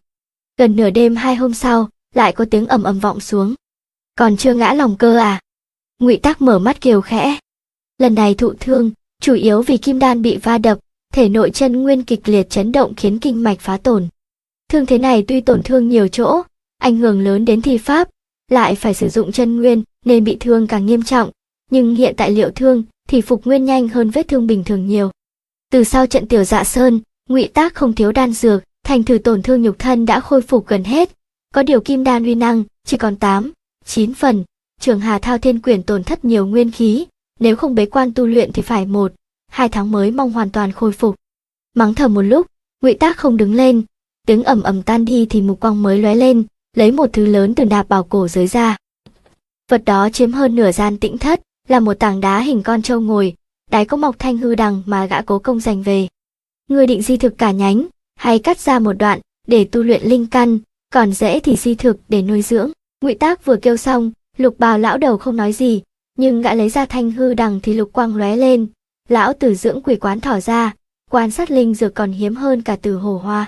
Gần nửa đêm hai hôm sau, lại có tiếng ầm ầm vọng xuống. Còn chưa ngã lòng cơ à? ngụy tác mở mắt kiều khẽ lần này thụ thương chủ yếu vì kim đan bị va đập thể nội chân nguyên kịch liệt chấn động khiến kinh mạch phá tổn thương thế này tuy tổn thương nhiều chỗ ảnh hưởng lớn đến thi pháp lại phải sử dụng chân nguyên nên bị thương càng nghiêm trọng nhưng hiện tại liệu thương thì phục nguyên nhanh hơn vết thương bình thường nhiều từ sau trận tiểu dạ sơn ngụy tác không thiếu đan dược thành thử tổn thương nhục thân đã khôi phục gần hết có điều kim đan uy năng chỉ còn 8, 9 phần trường hà thao thiên quyển tổn thất nhiều nguyên khí nếu không bế quan tu luyện thì phải một hai tháng mới mong hoàn toàn khôi phục mắng thở một lúc ngụy tác không đứng lên tiếng ầm ầm tan đi thì mục quang mới lóe lên lấy một thứ lớn từ đạp bảo cổ dưới ra vật đó chiếm hơn nửa gian tĩnh thất là một tảng đá hình con trâu ngồi đáy có mọc thanh hư đằng mà gã cố công giành về người định di thực cả nhánh hay cắt ra một đoạn để tu luyện linh căn còn dễ thì di thực để nuôi dưỡng ngụy tác vừa kêu xong Lục bào lão đầu không nói gì, nhưng gã lấy ra thanh hư đằng thì lục quang lóe lên. Lão tử dưỡng quỷ quán thỏ ra, quan sát linh dược còn hiếm hơn cả từ hồ hoa.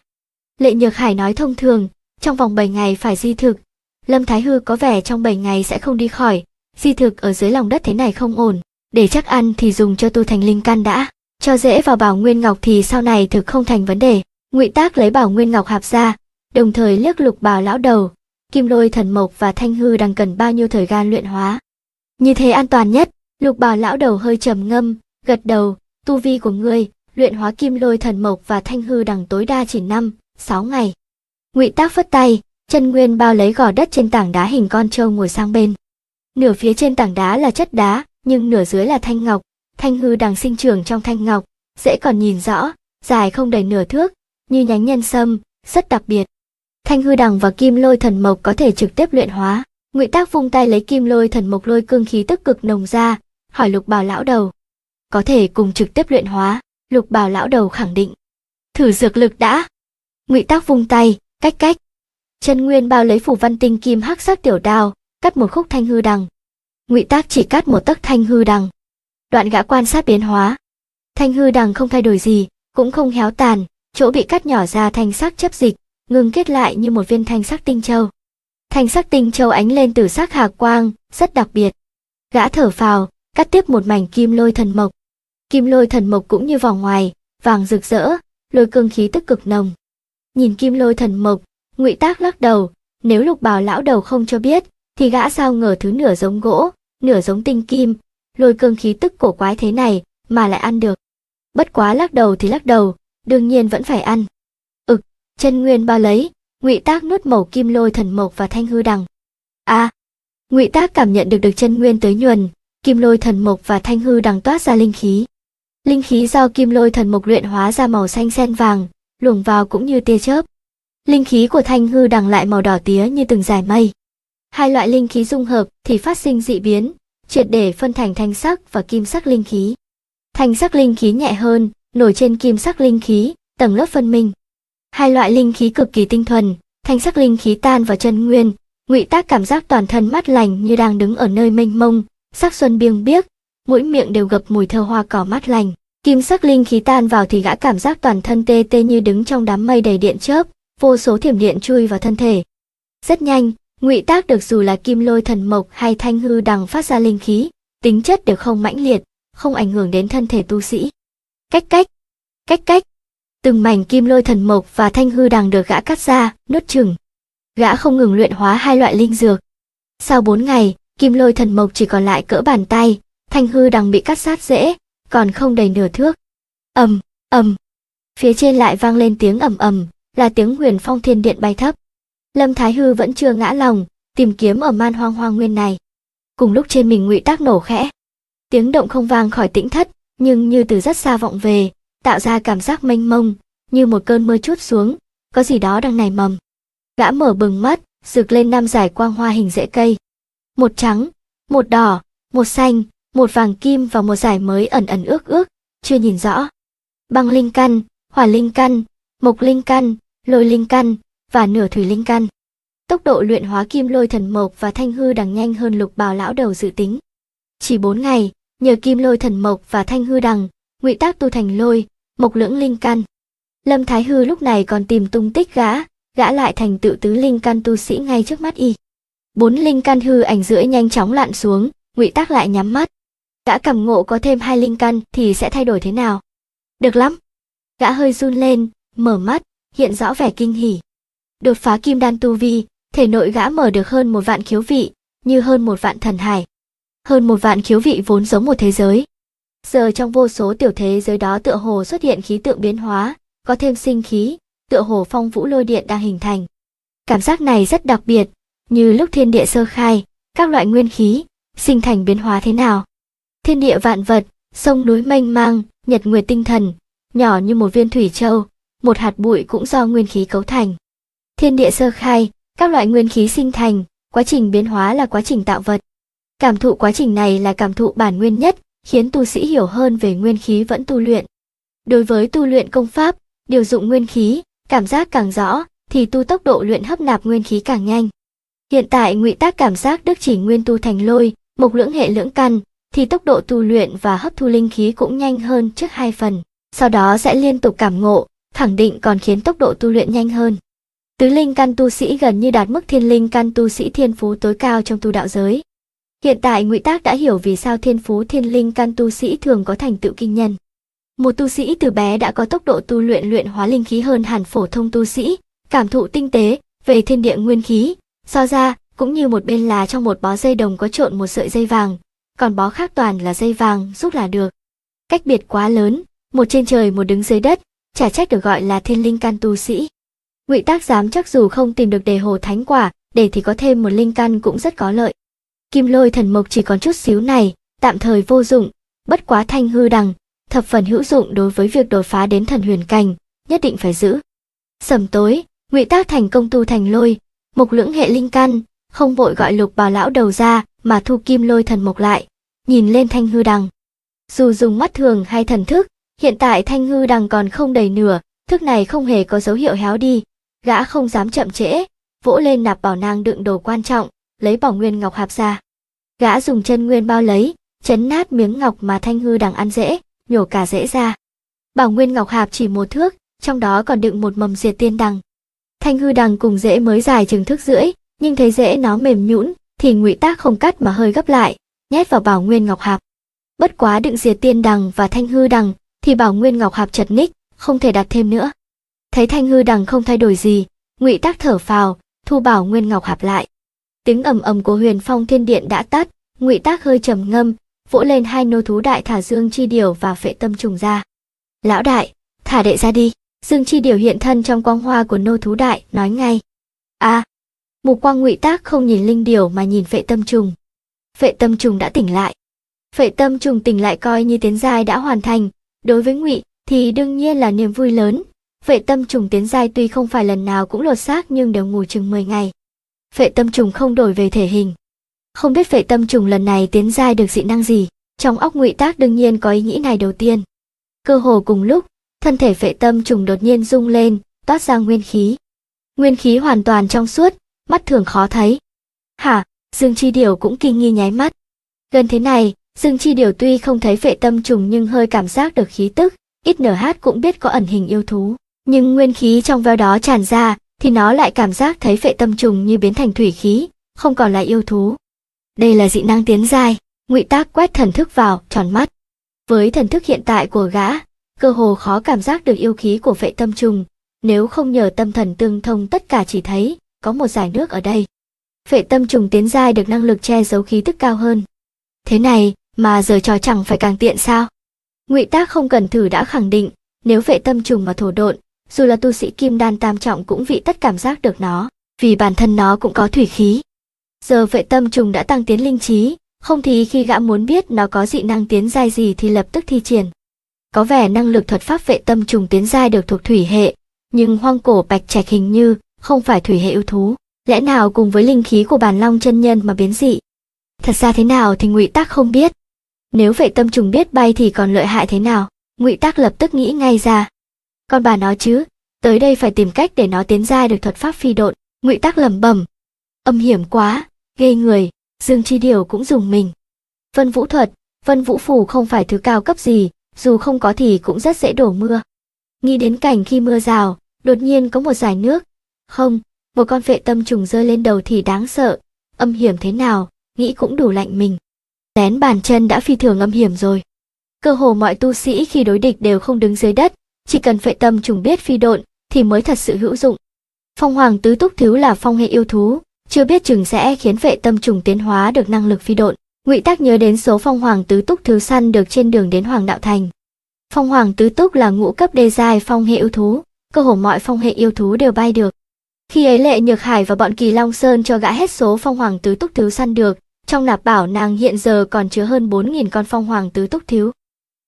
Lệ Nhược Hải nói thông thường, trong vòng 7 ngày phải di thực. Lâm Thái Hư có vẻ trong 7 ngày sẽ không đi khỏi, di thực ở dưới lòng đất thế này không ổn. Để chắc ăn thì dùng cho tu thành linh căn đã, cho dễ vào bảo nguyên ngọc thì sau này thực không thành vấn đề. Ngụy Tác lấy bảo nguyên ngọc hạp ra, đồng thời liếc lục bào lão đầu, kim lôi thần mộc và thanh hư đang cần bao nhiêu thời gian luyện hóa. Như thế an toàn nhất, lục bào lão đầu hơi trầm ngâm, gật đầu, tu vi của ngươi, luyện hóa kim lôi thần mộc và thanh hư đằng tối đa chỉ năm, sáu ngày. Ngụy tác phất tay, chân nguyên bao lấy gò đất trên tảng đá hình con trâu ngồi sang bên. Nửa phía trên tảng đá là chất đá, nhưng nửa dưới là thanh ngọc, thanh hư đằng sinh trưởng trong thanh ngọc, dễ còn nhìn rõ, dài không đầy nửa thước, như nhánh nhân sâm, rất đặc biệt. Thanh hư đằng và kim lôi thần mộc có thể trực tiếp luyện hóa. Ngụy Tác vung tay lấy kim lôi thần mộc lôi cương khí tức cực nồng ra, hỏi Lục Bảo lão đầu. Có thể cùng trực tiếp luyện hóa, Lục Bảo lão đầu khẳng định. Thử dược lực đã. Ngụy Tác vung tay, cách cách. Trần Nguyên bao lấy phủ văn tinh kim hắc sắc tiểu đao, cắt một khúc thanh hư đằng. Ngụy Tác chỉ cắt một tấc thanh hư đằng. Đoạn gã quan sát biến hóa. Thanh hư đằng không thay đổi gì, cũng không héo tàn, chỗ bị cắt nhỏ ra thanh sắc chấp dịch, ngưng kết lại như một viên thanh sắc tinh châu. Thanh sắc tinh châu ánh lên từ sắc hà quang, rất đặc biệt. Gã thở phào, cắt tiếp một mảnh kim lôi thần mộc. Kim lôi thần mộc cũng như vỏ ngoài, vàng rực rỡ, lôi cương khí tức cực nồng. Nhìn kim lôi thần mộc, Ngụy Tác lắc đầu, nếu Lục bào lão đầu không cho biết, thì gã sao ngờ thứ nửa giống gỗ, nửa giống tinh kim, lôi cương khí tức cổ quái thế này mà lại ăn được. Bất quá lắc đầu thì lắc đầu, đương nhiên vẫn phải ăn chân nguyên ba lấy ngụy tác nuốt màu kim lôi thần mộc và thanh hư đằng a à, ngụy tác cảm nhận được được chân nguyên tới nhuần kim lôi thần mộc và thanh hư đằng toát ra linh khí linh khí do kim lôi thần mộc luyện hóa ra màu xanh sen vàng luồng vào cũng như tia chớp linh khí của thanh hư đằng lại màu đỏ tía như từng dải mây hai loại linh khí dung hợp thì phát sinh dị biến triệt để phân thành thanh sắc và kim sắc linh khí thanh sắc linh khí nhẹ hơn nổi trên kim sắc linh khí tầng lớp phân minh hai loại linh khí cực kỳ tinh thuần, thanh sắc linh khí tan vào chân nguyên, Ngụy Tác cảm giác toàn thân mát lành như đang đứng ở nơi mênh mông, sắc xuân biêng biếc, mũi miệng đều gập mùi thơ hoa cỏ mát lành. Kim sắc linh khí tan vào thì gã cảm giác toàn thân tê tê như đứng trong đám mây đầy điện chớp, vô số thiểm điện chui vào thân thể. Rất nhanh, Ngụy Tác được dù là Kim Lôi Thần Mộc hay Thanh Hư Đằng phát ra linh khí, tính chất đều không mãnh liệt, không ảnh hưởng đến thân thể tu sĩ. Cách cách, cách cách từng mảnh kim lôi thần mộc và thanh hư đằng được gã cắt ra, nốt chừng. Gã không ngừng luyện hóa hai loại linh dược. Sau bốn ngày, kim lôi thần mộc chỉ còn lại cỡ bàn tay, thanh hư đằng bị cắt sát dễ, còn không đầy nửa thước. ầm ầm. Phía trên lại vang lên tiếng ầm ầm, là tiếng huyền phong thiên điện bay thấp. Lâm Thái Hư vẫn chưa ngã lòng, tìm kiếm ở man hoang hoang nguyên này. Cùng lúc trên mình ngụy tác nổ khẽ. Tiếng động không vang khỏi tĩnh thất, nhưng như từ rất xa vọng về, tạo ra cảm giác mênh mông, như một cơn mưa chút xuống, có gì đó đang nảy mầm. Gã mở bừng mắt, rực lên năm giải quang hoa hình rễ cây. Một trắng, một đỏ, một xanh, một vàng kim và một giải mới ẩn ẩn ước ước, chưa nhìn rõ. Băng linh căn, hỏa linh căn, mộc linh căn, lôi linh căn và nửa thủy linh căn. Tốc độ luyện hóa kim lôi thần mộc và thanh hư đằng nhanh hơn lục bào lão đầu dự tính. Chỉ bốn ngày, nhờ kim lôi thần mộc và thanh hư đằng, ngụy tác tu thành lôi mộc lưỡng linh căn lâm thái hư lúc này còn tìm tung tích gã gã lại thành tựu tứ linh căn tu sĩ ngay trước mắt y bốn linh căn hư ảnh rưỡi nhanh chóng lặn xuống ngụy tác lại nhắm mắt gã cảm ngộ có thêm hai linh căn thì sẽ thay đổi thế nào được lắm gã hơi run lên mở mắt hiện rõ vẻ kinh hỉ đột phá kim đan tu vi thể nội gã mở được hơn một vạn khiếu vị như hơn một vạn thần hải hơn một vạn khiếu vị vốn giống một thế giới Giờ trong vô số tiểu thế giới đó tựa hồ xuất hiện khí tượng biến hóa, có thêm sinh khí, tựa hồ phong vũ lôi điện đang hình thành. Cảm giác này rất đặc biệt, như lúc thiên địa sơ khai, các loại nguyên khí, sinh thành biến hóa thế nào. Thiên địa vạn vật, sông núi mênh mang, nhật nguyệt tinh thần, nhỏ như một viên thủy châu, một hạt bụi cũng do nguyên khí cấu thành. Thiên địa sơ khai, các loại nguyên khí sinh thành, quá trình biến hóa là quá trình tạo vật. Cảm thụ quá trình này là cảm thụ bản nguyên nhất, khiến tu sĩ hiểu hơn về nguyên khí vẫn tu luyện. Đối với tu luyện công pháp, điều dụng nguyên khí, cảm giác càng rõ thì tu tốc độ luyện hấp nạp nguyên khí càng nhanh. Hiện tại Ngụy Tác cảm giác đức chỉ nguyên tu thành lôi, mục lưỡng hệ lưỡng căn, thì tốc độ tu luyện và hấp thu linh khí cũng nhanh hơn trước hai phần, sau đó sẽ liên tục cảm ngộ, khẳng định còn khiến tốc độ tu luyện nhanh hơn. Tứ linh căn tu sĩ gần như đạt mức thiên linh căn tu sĩ thiên phú tối cao trong tu đạo giới. Hiện tại Ngụy Tác đã hiểu vì sao thiên phú thiên linh căn tu sĩ thường có thành tựu kinh nhân. Một tu sĩ từ bé đã có tốc độ tu luyện luyện hóa linh khí hơn hẳn phổ thông tu sĩ, cảm thụ tinh tế về thiên địa nguyên khí, so ra cũng như một bên là trong một bó dây đồng có trộn một sợi dây vàng, còn bó khác toàn là dây vàng rút là được. Cách biệt quá lớn, một trên trời một đứng dưới đất, chả trách được gọi là thiên linh căn tu sĩ. Ngụy Tác dám chắc dù không tìm được đề hồ thánh quả, để thì có thêm một linh căn cũng rất có lợi. Kim lôi thần mộc chỉ còn chút xíu này, tạm thời vô dụng, bất quá thanh hư đằng, thập phần hữu dụng đối với việc đột phá đến thần huyền cảnh, nhất định phải giữ. Sầm tối, ngụy tác thành công tu thành lôi, mục lưỡng hệ linh căn, không vội gọi lục bà lão đầu ra mà thu kim lôi thần mộc lại, nhìn lên thanh hư đằng. Dù dùng mắt thường hay thần thức, hiện tại thanh hư đằng còn không đầy nửa, thức này không hề có dấu hiệu héo đi, gã không dám chậm trễ, vỗ lên nạp bảo nang đựng đồ quan trọng, lấy bỏ nguyên ngọc hạp ra gã dùng chân nguyên bao lấy chấn nát miếng ngọc mà thanh hư đằng ăn dễ nhổ cả dễ ra bảo nguyên ngọc hạp chỉ một thước trong đó còn đựng một mầm diệt tiên đằng thanh hư đằng cùng dễ mới dài chừng thước rưỡi nhưng thấy dễ nó mềm nhũn thì ngụy tác không cắt mà hơi gấp lại nhét vào bảo nguyên ngọc hạp bất quá đựng diệt tiên đằng và thanh hư đằng thì bảo nguyên ngọc hạp chật ních không thể đặt thêm nữa thấy thanh hư đằng không thay đổi gì ngụy tác thở phào thu bảo nguyên ngọc hạp lại tiếng ầm ầm của huyền phong thiên điện đã tắt ngụy tác hơi trầm ngâm vỗ lên hai nô thú đại thả dương chi điều và phệ tâm trùng ra lão đại thả đệ ra đi dương chi điều hiện thân trong quang hoa của nô thú đại nói ngay a à, mục quang ngụy tác không nhìn linh điều mà nhìn phệ tâm trùng phệ tâm trùng đã tỉnh lại phệ tâm trùng tỉnh lại coi như tiến giai đã hoàn thành đối với ngụy thì đương nhiên là niềm vui lớn phệ tâm trùng tiến giai tuy không phải lần nào cũng lột xác nhưng đều ngủ chừng 10 ngày phệ tâm trùng không đổi về thể hình. Không biết phệ tâm trùng lần này tiến giai được dị năng gì, trong óc ngụy tác đương nhiên có ý nghĩ này đầu tiên. Cơ hồ cùng lúc, thân thể phệ tâm trùng đột nhiên rung lên, toát ra nguyên khí. Nguyên khí hoàn toàn trong suốt, mắt thường khó thấy. Hả, Dương Chi Điều cũng kinh nghi nháy mắt. Gần thế này, Dương Chi Điều tuy không thấy phệ tâm trùng nhưng hơi cảm giác được khí tức, ít nở hát cũng biết có ẩn hình yêu thú. Nhưng nguyên khí trong veo đó tràn ra, thì nó lại cảm giác thấy phệ tâm trùng như biến thành thủy khí, không còn là yêu thú. Đây là dị năng tiến giai, Ngụy Tác quét thần thức vào, tròn mắt. Với thần thức hiện tại của gã, cơ hồ khó cảm giác được yêu khí của phệ tâm trùng, nếu không nhờ tâm thần tương thông tất cả chỉ thấy có một giải nước ở đây. Phệ tâm trùng tiến giai được năng lực che giấu khí tức cao hơn. Thế này mà giờ trò chẳng phải càng tiện sao? Ngụy Tác không cần thử đã khẳng định, nếu phệ tâm trùng mà thổ độn, dù là tu sĩ kim đan tam trọng cũng vị tất cảm giác được nó, vì bản thân nó cũng có thủy khí. Giờ vệ tâm trùng đã tăng tiến linh trí, không thì khi gã muốn biết nó có dị năng tiến giai gì thì lập tức thi triển. Có vẻ năng lực thuật pháp vệ tâm trùng tiến giai được thuộc thủy hệ, nhưng hoang cổ bạch trạch hình như không phải thủy hệ ưu thú, lẽ nào cùng với linh khí của bản long chân nhân mà biến dị. Thật ra thế nào thì Ngụy Tác không biết. Nếu vệ tâm trùng biết bay thì còn lợi hại thế nào? Ngụy Tác lập tức nghĩ ngay ra, con bà nó chứ tới đây phải tìm cách để nó tiến ra được thuật pháp phi độn ngụy tắc lẩm bẩm âm hiểm quá ghê người dương chi điều cũng dùng mình vân vũ thuật vân vũ phủ không phải thứ cao cấp gì dù không có thì cũng rất dễ đổ mưa nghĩ đến cảnh khi mưa rào đột nhiên có một dải nước không một con vệ tâm trùng rơi lên đầu thì đáng sợ âm hiểm thế nào nghĩ cũng đủ lạnh mình lén bàn chân đã phi thường âm hiểm rồi cơ hồ mọi tu sĩ khi đối địch đều không đứng dưới đất chỉ cần phệ tâm trùng biết phi độn thì mới thật sự hữu dụng. Phong hoàng tứ túc thiếu là phong hệ yêu thú, chưa biết chừng sẽ khiến vệ tâm trùng tiến hóa được năng lực phi độn. Ngụy Tác nhớ đến số phong hoàng tứ túc thiếu săn được trên đường đến Hoàng Đạo Thành. Phong hoàng tứ túc là ngũ cấp đề dài phong hệ yêu thú, cơ hồ mọi phong hệ yêu thú đều bay được. Khi ấy Lệ Nhược Hải và bọn Kỳ Long Sơn cho gã hết số phong hoàng tứ túc thiếu săn được, trong nạp bảo nàng hiện giờ còn chứa hơn 4.000 con phong hoàng tứ túc thiếu.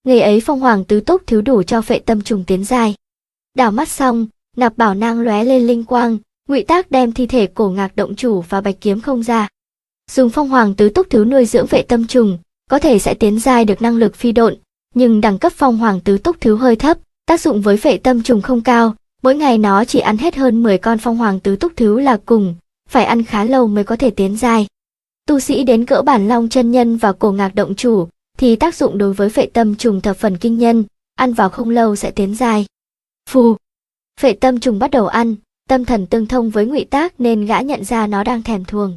Ngày ấy phong hoàng tứ túc thiếu đủ cho phệ tâm trùng tiến dài. Đảo mắt xong, nạp bảo nang lóe lên linh quang, ngụy tác đem thi thể cổ ngạc động chủ và bạch kiếm không ra. Dùng phong hoàng tứ túc thiếu nuôi dưỡng vệ tâm trùng, có thể sẽ tiến dài được năng lực phi độn, nhưng đẳng cấp phong hoàng tứ túc thiếu hơi thấp, tác dụng với vệ tâm trùng không cao, mỗi ngày nó chỉ ăn hết hơn 10 con phong hoàng tứ túc thiếu là cùng, phải ăn khá lâu mới có thể tiến dài. Tu sĩ đến cỡ bản long chân nhân và cổ ngạc động chủ thì tác dụng đối với phệ tâm trùng thập phần kinh nhân, ăn vào không lâu sẽ tiến dài. Phù. Phệ tâm trùng bắt đầu ăn, tâm thần tương thông với ngụy tác nên gã nhận ra nó đang thèm thuồng.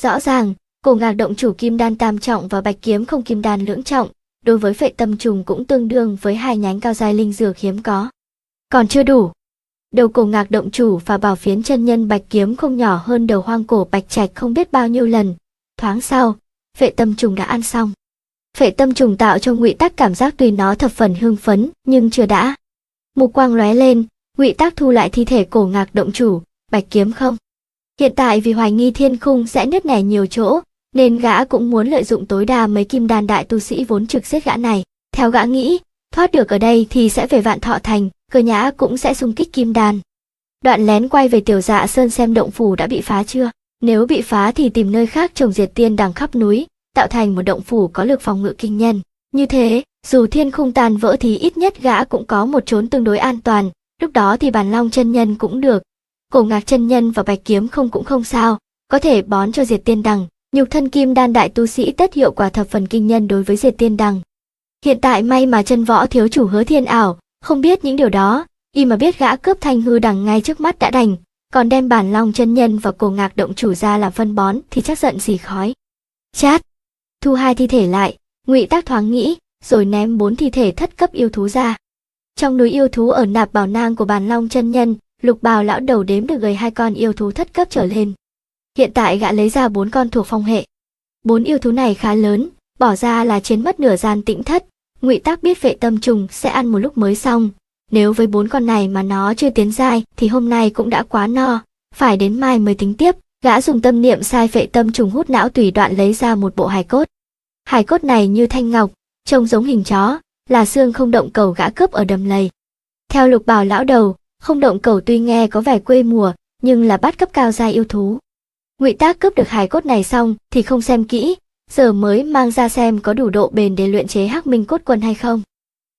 Rõ ràng, cổ ngạc động chủ kim đan tam trọng và bạch kiếm không kim đan lưỡng trọng, đối với phệ tâm trùng cũng tương đương với hai nhánh cao giai linh dược hiếm có. Còn chưa đủ. Đầu cổ ngạc động chủ và bảo phiến chân nhân bạch kiếm không nhỏ hơn đầu hoang cổ bạch trạch không biết bao nhiêu lần. Thoáng sau, phệ tâm trùng đã ăn xong. Phệ tâm trùng tạo cho Ngụy Tác cảm giác tuy nó thập phần hưng phấn, nhưng chưa đã. Mục quang lóe lên, Ngụy Tác thu lại thi thể cổ ngạc động chủ, Bạch Kiếm không. Hiện tại vì hoài nghi thiên khung sẽ nứt nẻ nhiều chỗ, nên gã cũng muốn lợi dụng tối đa mấy kim đan đại tu sĩ vốn trực giết gã này. Theo gã nghĩ, thoát được ở đây thì sẽ về vạn thọ thành, cơ nhã cũng sẽ xung kích kim đan. Đoạn lén quay về tiểu dạ sơn xem động phủ đã bị phá chưa. Nếu bị phá thì tìm nơi khác trồng diệt tiên đằng khắp núi, tạo thành một động phủ có lực phòng ngự kinh nhân. Như thế, dù thiên khung tàn vỡ thì ít nhất gã cũng có một chốn tương đối an toàn, lúc đó thì bàn long chân nhân cũng được. Cổ ngạc chân nhân và bạch kiếm không cũng không sao, có thể bón cho diệt tiên đằng, nhục thân kim đan đại tu sĩ tất hiệu quả thập phần kinh nhân đối với diệt tiên đằng. Hiện tại may mà chân võ thiếu chủ hứa thiên ảo, không biết những điều đó, y mà biết gã cướp thanh hư đằng ngay trước mắt đã đành, còn đem bản long chân nhân và cổ ngạc động chủ ra làm phân bón thì chắc giận gì khói. Chát! thu hai thi thể lại ngụy tác thoáng nghĩ rồi ném bốn thi thể thất cấp yêu thú ra trong núi yêu thú ở nạp bảo nang của bàn long chân nhân lục bào lão đầu đếm được gầy hai con yêu thú thất cấp trở lên hiện tại gã lấy ra bốn con thuộc phong hệ bốn yêu thú này khá lớn bỏ ra là chiến mất nửa gian tĩnh thất ngụy tác biết vệ tâm trùng sẽ ăn một lúc mới xong nếu với bốn con này mà nó chưa tiến dai thì hôm nay cũng đã quá no phải đến mai mới tính tiếp gã dùng tâm niệm sai vệ tâm trùng hút não tùy đoạn lấy ra một bộ hài cốt Hải cốt này như thanh ngọc, trông giống hình chó, là xương không động cầu gã cướp ở đầm lầy. Theo lục bào lão đầu, không động cầu tuy nghe có vẻ quê mùa, nhưng là bắt cấp cao gia yêu thú. Ngụy Tác cướp được hải cốt này xong thì không xem kỹ, giờ mới mang ra xem có đủ độ bền để luyện chế hắc minh cốt quân hay không.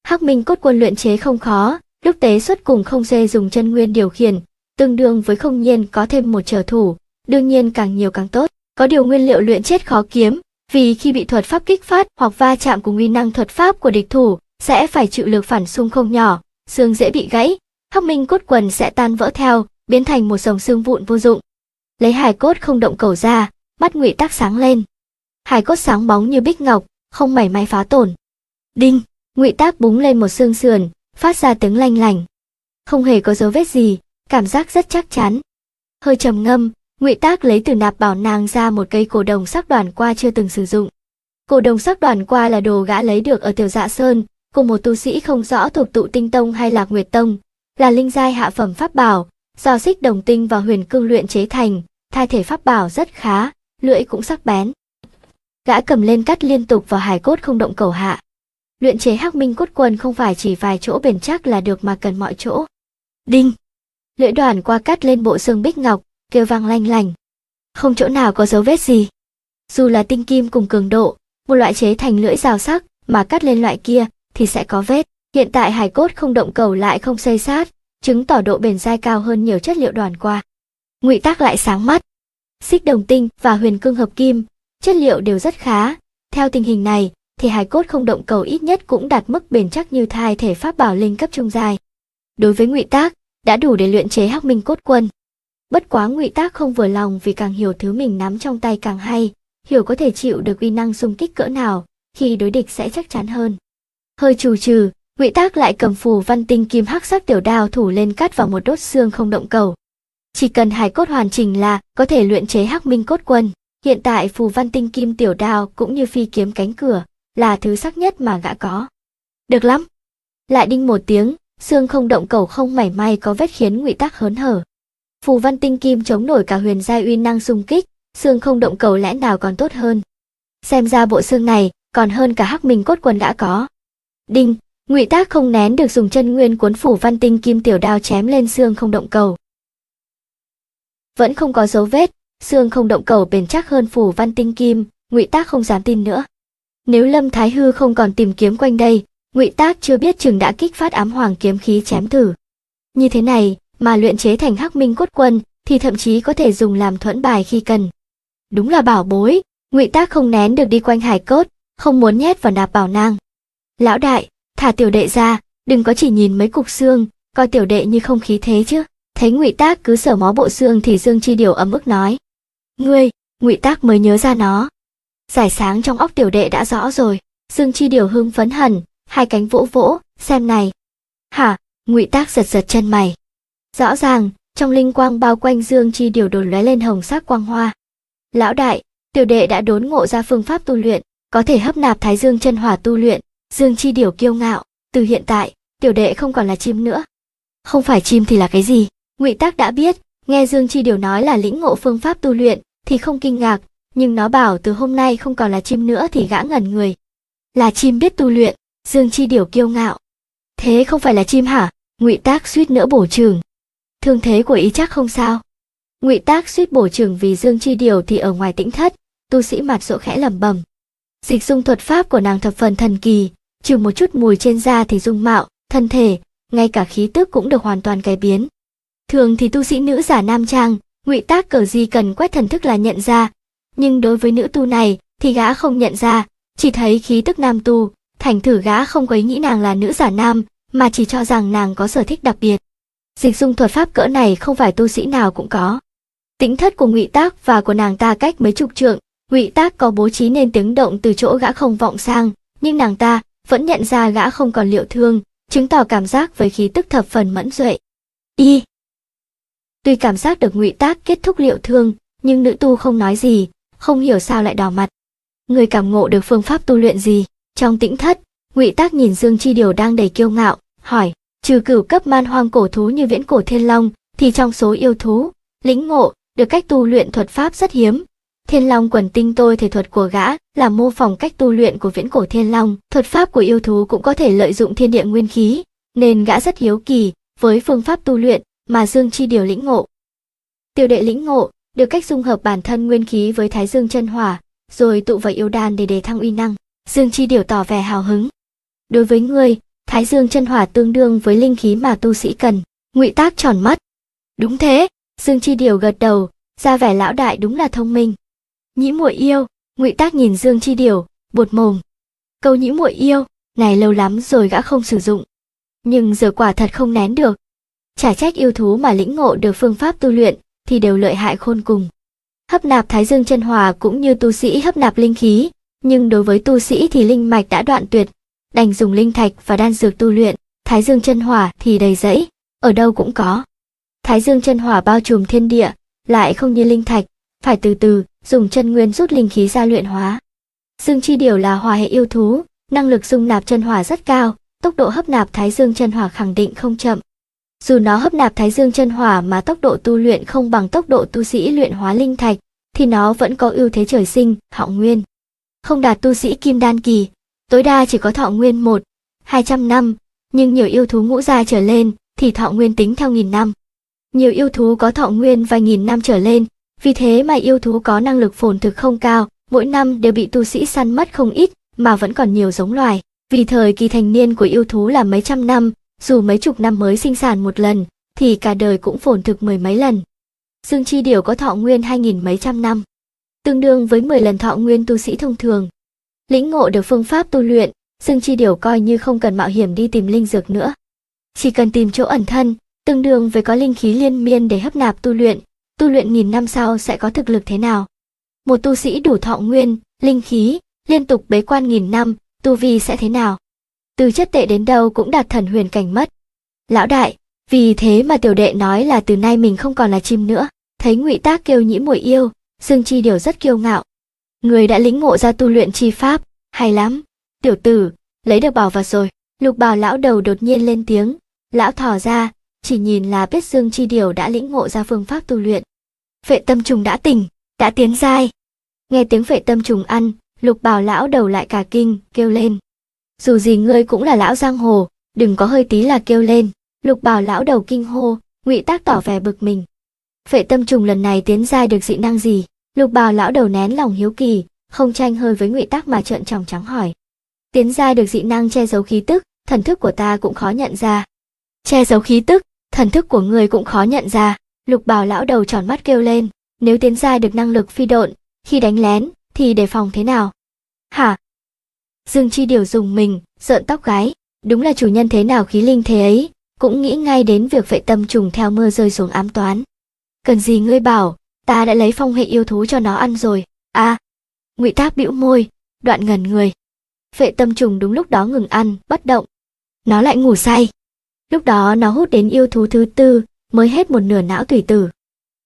Hắc minh cốt quân luyện chế không khó, lúc tế xuất cùng không dê dùng chân nguyên điều khiển, tương đương với không nhiên có thêm một trở thủ, đương nhiên càng nhiều càng tốt. Có điều nguyên liệu luyện chết khó kiếm, vì khi bị thuật pháp kích phát hoặc va chạm cùng uy năng thuật pháp của địch thủ sẽ phải chịu lực phản xung không nhỏ, xương dễ bị gãy, hắc minh cốt quần sẽ tan vỡ theo, biến thành một dòng xương vụn vô dụng. Lấy hài cốt không động cầu ra, mắt ngụy tắc sáng lên. Hài cốt sáng bóng như bích ngọc, không mảy may phá tổn. Đinh, ngụy tác búng lên một xương sườn, phát ra tiếng lanh lành. Không hề có dấu vết gì, cảm giác rất chắc chắn. Hơi trầm ngâm, Ngụy Tác lấy từ nạp bảo nàng ra một cây cổ đồng sắc đoàn qua chưa từng sử dụng. Cổ đồng sắc đoàn qua là đồ gã lấy được ở Tiểu Dạ Sơn, của một tu sĩ không rõ thuộc tụ tinh tông hay lạc nguyệt tông, là linh giai hạ phẩm pháp bảo, do xích đồng tinh và huyền cương luyện chế thành, thai thể pháp bảo rất khá, lưỡi cũng sắc bén. Gã cầm lên cắt liên tục vào hải cốt không động cầu hạ. Luyện chế hắc minh cốt quần không phải chỉ vài chỗ bền chắc là được mà cần mọi chỗ. Đinh! Lưỡi đoàn qua cắt lên bộ xương bích ngọc, kêu vang lanh lành. Không chỗ nào có dấu vết gì. Dù là tinh kim cùng cường độ, một loại chế thành lưỡi rào sắc mà cắt lên loại kia thì sẽ có vết. Hiện tại hải cốt không động cầu lại không xây sát, chứng tỏ độ bền dai cao hơn nhiều chất liệu đoàn qua. Ngụy tác lại sáng mắt. Xích đồng tinh và huyền cương hợp kim, chất liệu đều rất khá. Theo tình hình này, thì hải cốt không động cầu ít nhất cũng đạt mức bền chắc như thai thể pháp bảo linh cấp trung dài. Đối với Ngụy Tác, đã đủ để luyện chế Hắc Minh cốt quân. Bất quá ngụy tác không vừa lòng vì càng hiểu thứ mình nắm trong tay càng hay, hiểu có thể chịu được uy năng xung kích cỡ nào, khi đối địch sẽ chắc chắn hơn. Hơi trù trừ, ngụy tác lại cầm phù văn tinh kim hắc sắc tiểu đao thủ lên cắt vào một đốt xương không động cầu. Chỉ cần hải cốt hoàn chỉnh là có thể luyện chế hắc minh cốt quân. Hiện tại phù văn tinh kim tiểu đao cũng như phi kiếm cánh cửa, là thứ sắc nhất mà gã có. Được lắm. Lại đinh một tiếng, xương không động cầu không mảy may có vết khiến ngụy tác hớn hở phù văn tinh kim chống nổi cả huyền giai uy năng xung kích, xương không động cầu lẽ nào còn tốt hơn. Xem ra bộ xương này còn hơn cả hắc Minh cốt Quân đã có. Đinh, Ngụy Tác không nén được dùng chân nguyên cuốn phủ văn tinh kim tiểu đao chém lên xương không động cầu. Vẫn không có dấu vết, xương không động cầu bền chắc hơn phủ văn tinh kim, Ngụy Tác không dám tin nữa. Nếu Lâm Thái Hư không còn tìm kiếm quanh đây, Ngụy Tác chưa biết chừng đã kích phát ám hoàng kiếm khí chém thử. Như thế này, mà luyện chế thành hắc minh cốt quân thì thậm chí có thể dùng làm thuẫn bài khi cần đúng là bảo bối ngụy tác không nén được đi quanh hải cốt không muốn nhét vào nạp bảo nang lão đại thả tiểu đệ ra đừng có chỉ nhìn mấy cục xương coi tiểu đệ như không khí thế chứ thấy ngụy tác cứ sở mó bộ xương thì dương chi điều ấm ức nói ngươi ngụy tác mới nhớ ra nó giải sáng trong óc tiểu đệ đã rõ rồi dương chi điều hưng phấn hẳn hai cánh vỗ vỗ xem này hả ngụy tác giật giật chân mày Rõ ràng, trong linh quang bao quanh Dương Chi điều đồn lóe lên hồng sắc quang hoa. Lão đại, tiểu đệ đã đốn ngộ ra phương pháp tu luyện, có thể hấp nạp Thái Dương chân hỏa tu luyện, Dương Chi điều kiêu ngạo, từ hiện tại, tiểu đệ không còn là chim nữa. Không phải chim thì là cái gì? Ngụy Tác đã biết, nghe Dương Chi điều nói là lĩnh ngộ phương pháp tu luyện thì không kinh ngạc, nhưng nó bảo từ hôm nay không còn là chim nữa thì gã ngẩn người. Là chim biết tu luyện, Dương Chi điều kiêu ngạo. Thế không phải là chim hả? Ngụy Tác suýt nữa bổ trường thương thế của ý chắc không sao ngụy tác suýt bổ trưởng vì dương chi điều thì ở ngoài tĩnh thất tu sĩ mặt rỗ khẽ lẩm bẩm dịch dung thuật pháp của nàng thập phần thần kỳ trừ một chút mùi trên da thì dung mạo thân thể ngay cả khí tức cũng được hoàn toàn cải biến thường thì tu sĩ nữ giả nam trang ngụy tác cờ gì cần quét thần thức là nhận ra nhưng đối với nữ tu này thì gã không nhận ra chỉ thấy khí tức nam tu thành thử gã không quấy nghĩ nàng là nữ giả nam mà chỉ cho rằng nàng có sở thích đặc biệt Dịch dung thuật pháp cỡ này không phải tu sĩ nào cũng có. Tính thất của Ngụy Tác và của nàng ta cách mấy chục trượng, Ngụy Tác có bố trí nên tiếng động từ chỗ gã không vọng sang, nhưng nàng ta vẫn nhận ra gã không còn liệu thương, chứng tỏ cảm giác với khí tức thập phần mẫn duệ. Y. Tuy cảm giác được Ngụy Tác kết thúc liệu thương, nhưng nữ tu không nói gì, không hiểu sao lại đỏ mặt. Người cảm ngộ được phương pháp tu luyện gì? Trong tĩnh thất, Ngụy Tác nhìn Dương Chi Điều đang đầy kiêu ngạo, hỏi: trừ cửu cấp man hoang cổ thú như viễn cổ thiên long, thì trong số yêu thú, lĩnh ngộ, được cách tu luyện thuật pháp rất hiếm. Thiên long quần tinh tôi thể thuật của gã là mô phỏng cách tu luyện của viễn cổ thiên long, thuật pháp của yêu thú cũng có thể lợi dụng thiên địa nguyên khí, nên gã rất hiếu kỳ với phương pháp tu luyện mà Dương Chi điều lĩnh ngộ. tiêu đệ lĩnh ngộ được cách dung hợp bản thân nguyên khí với thái dương chân hỏa, rồi tụ vào yêu đan để đề thăng uy năng. Dương Chi điều tỏ vẻ hào hứng. Đối với ngươi, Thái dương chân hỏa tương đương với linh khí mà tu sĩ cần. Ngụy Tác tròn mắt. Đúng thế, Dương Chi Điều gật đầu, ra vẻ lão đại đúng là thông minh. Nhĩ muội yêu, Ngụy Tác nhìn Dương Chi Điều, buột mồm. Câu nhĩ muội yêu, này lâu lắm rồi gã không sử dụng. Nhưng giờ quả thật không nén được. Trả trách yêu thú mà lĩnh ngộ được phương pháp tu luyện thì đều lợi hại khôn cùng. Hấp nạp thái dương chân hòa cũng như tu sĩ hấp nạp linh khí, nhưng đối với tu sĩ thì linh mạch đã đoạn tuyệt, đành dùng linh thạch và đan dược tu luyện, thái dương chân hỏa thì đầy rẫy, ở đâu cũng có. Thái dương chân hỏa bao trùm thiên địa, lại không như linh thạch, phải từ từ dùng chân nguyên rút linh khí ra luyện hóa. Dương chi điều là hòa hệ yêu thú, năng lực dung nạp chân hỏa rất cao, tốc độ hấp nạp thái dương chân hỏa khẳng định không chậm. Dù nó hấp nạp thái dương chân hỏa mà tốc độ tu luyện không bằng tốc độ tu sĩ luyện hóa linh thạch, thì nó vẫn có ưu thế trời sinh, hạo nguyên. Không đạt tu sĩ kim đan kỳ, tối đa chỉ có thọ nguyên một hai trăm năm nhưng nhiều yêu thú ngũ gia trở lên thì thọ nguyên tính theo nghìn năm nhiều yêu thú có thọ nguyên vài nghìn năm trở lên vì thế mà yêu thú có năng lực phồn thực không cao mỗi năm đều bị tu sĩ săn mất không ít mà vẫn còn nhiều giống loài vì thời kỳ thành niên của yêu thú là mấy trăm năm dù mấy chục năm mới sinh sản một lần thì cả đời cũng phồn thực mười mấy lần dương chi điểu có thọ nguyên hai nghìn mấy trăm năm tương đương với 10 lần thọ nguyên tu sĩ thông thường lĩnh ngộ được phương pháp tu luyện, Dương Chi Điều coi như không cần mạo hiểm đi tìm linh dược nữa. Chỉ cần tìm chỗ ẩn thân, tương đương với có linh khí liên miên để hấp nạp tu luyện, tu luyện nghìn năm sau sẽ có thực lực thế nào. Một tu sĩ đủ thọ nguyên, linh khí, liên tục bế quan nghìn năm, tu vi sẽ thế nào. Từ chất tệ đến đâu cũng đạt thần huyền cảnh mất. Lão đại, vì thế mà tiểu đệ nói là từ nay mình không còn là chim nữa. Thấy ngụy tác kêu nhĩ muội yêu, Dương Chi Điều rất kiêu ngạo, người đã lĩnh ngộ ra tu luyện chi pháp, hay lắm. Tiểu tử, lấy được bảo vật rồi. Lục bảo lão đầu đột nhiên lên tiếng, lão thò ra, chỉ nhìn là biết Dương Chi Điều đã lĩnh ngộ ra phương pháp tu luyện. Vệ tâm trùng đã tỉnh, đã tiến giai. Nghe tiếng vệ tâm trùng ăn, lục bảo lão đầu lại cả kinh, kêu lên. Dù gì ngươi cũng là lão giang hồ, đừng có hơi tí là kêu lên. Lục bảo lão đầu kinh hô, ngụy tác tỏ vẻ bực mình. Vệ tâm trùng lần này tiến giai được dị năng gì? Lục bào lão đầu nén lòng hiếu kỳ, không tranh hơi với ngụy tắc mà trợn tròng trắng hỏi. Tiến ra được dị năng che giấu khí tức, thần thức của ta cũng khó nhận ra. Che giấu khí tức, thần thức của người cũng khó nhận ra. Lục bào lão đầu tròn mắt kêu lên, nếu tiến ra được năng lực phi độn, khi đánh lén, thì đề phòng thế nào? Hả? Dương Chi Điều dùng mình, sợn tóc gái, đúng là chủ nhân thế nào khí linh thế ấy, cũng nghĩ ngay đến việc vệ tâm trùng theo mưa rơi xuống ám toán. Cần gì ngươi bảo, ta đã lấy phong hệ yêu thú cho nó ăn rồi a à, ngụy tác bĩu môi đoạn ngần người vệ tâm trùng đúng lúc đó ngừng ăn bất động nó lại ngủ say lúc đó nó hút đến yêu thú thứ tư mới hết một nửa não tùy tử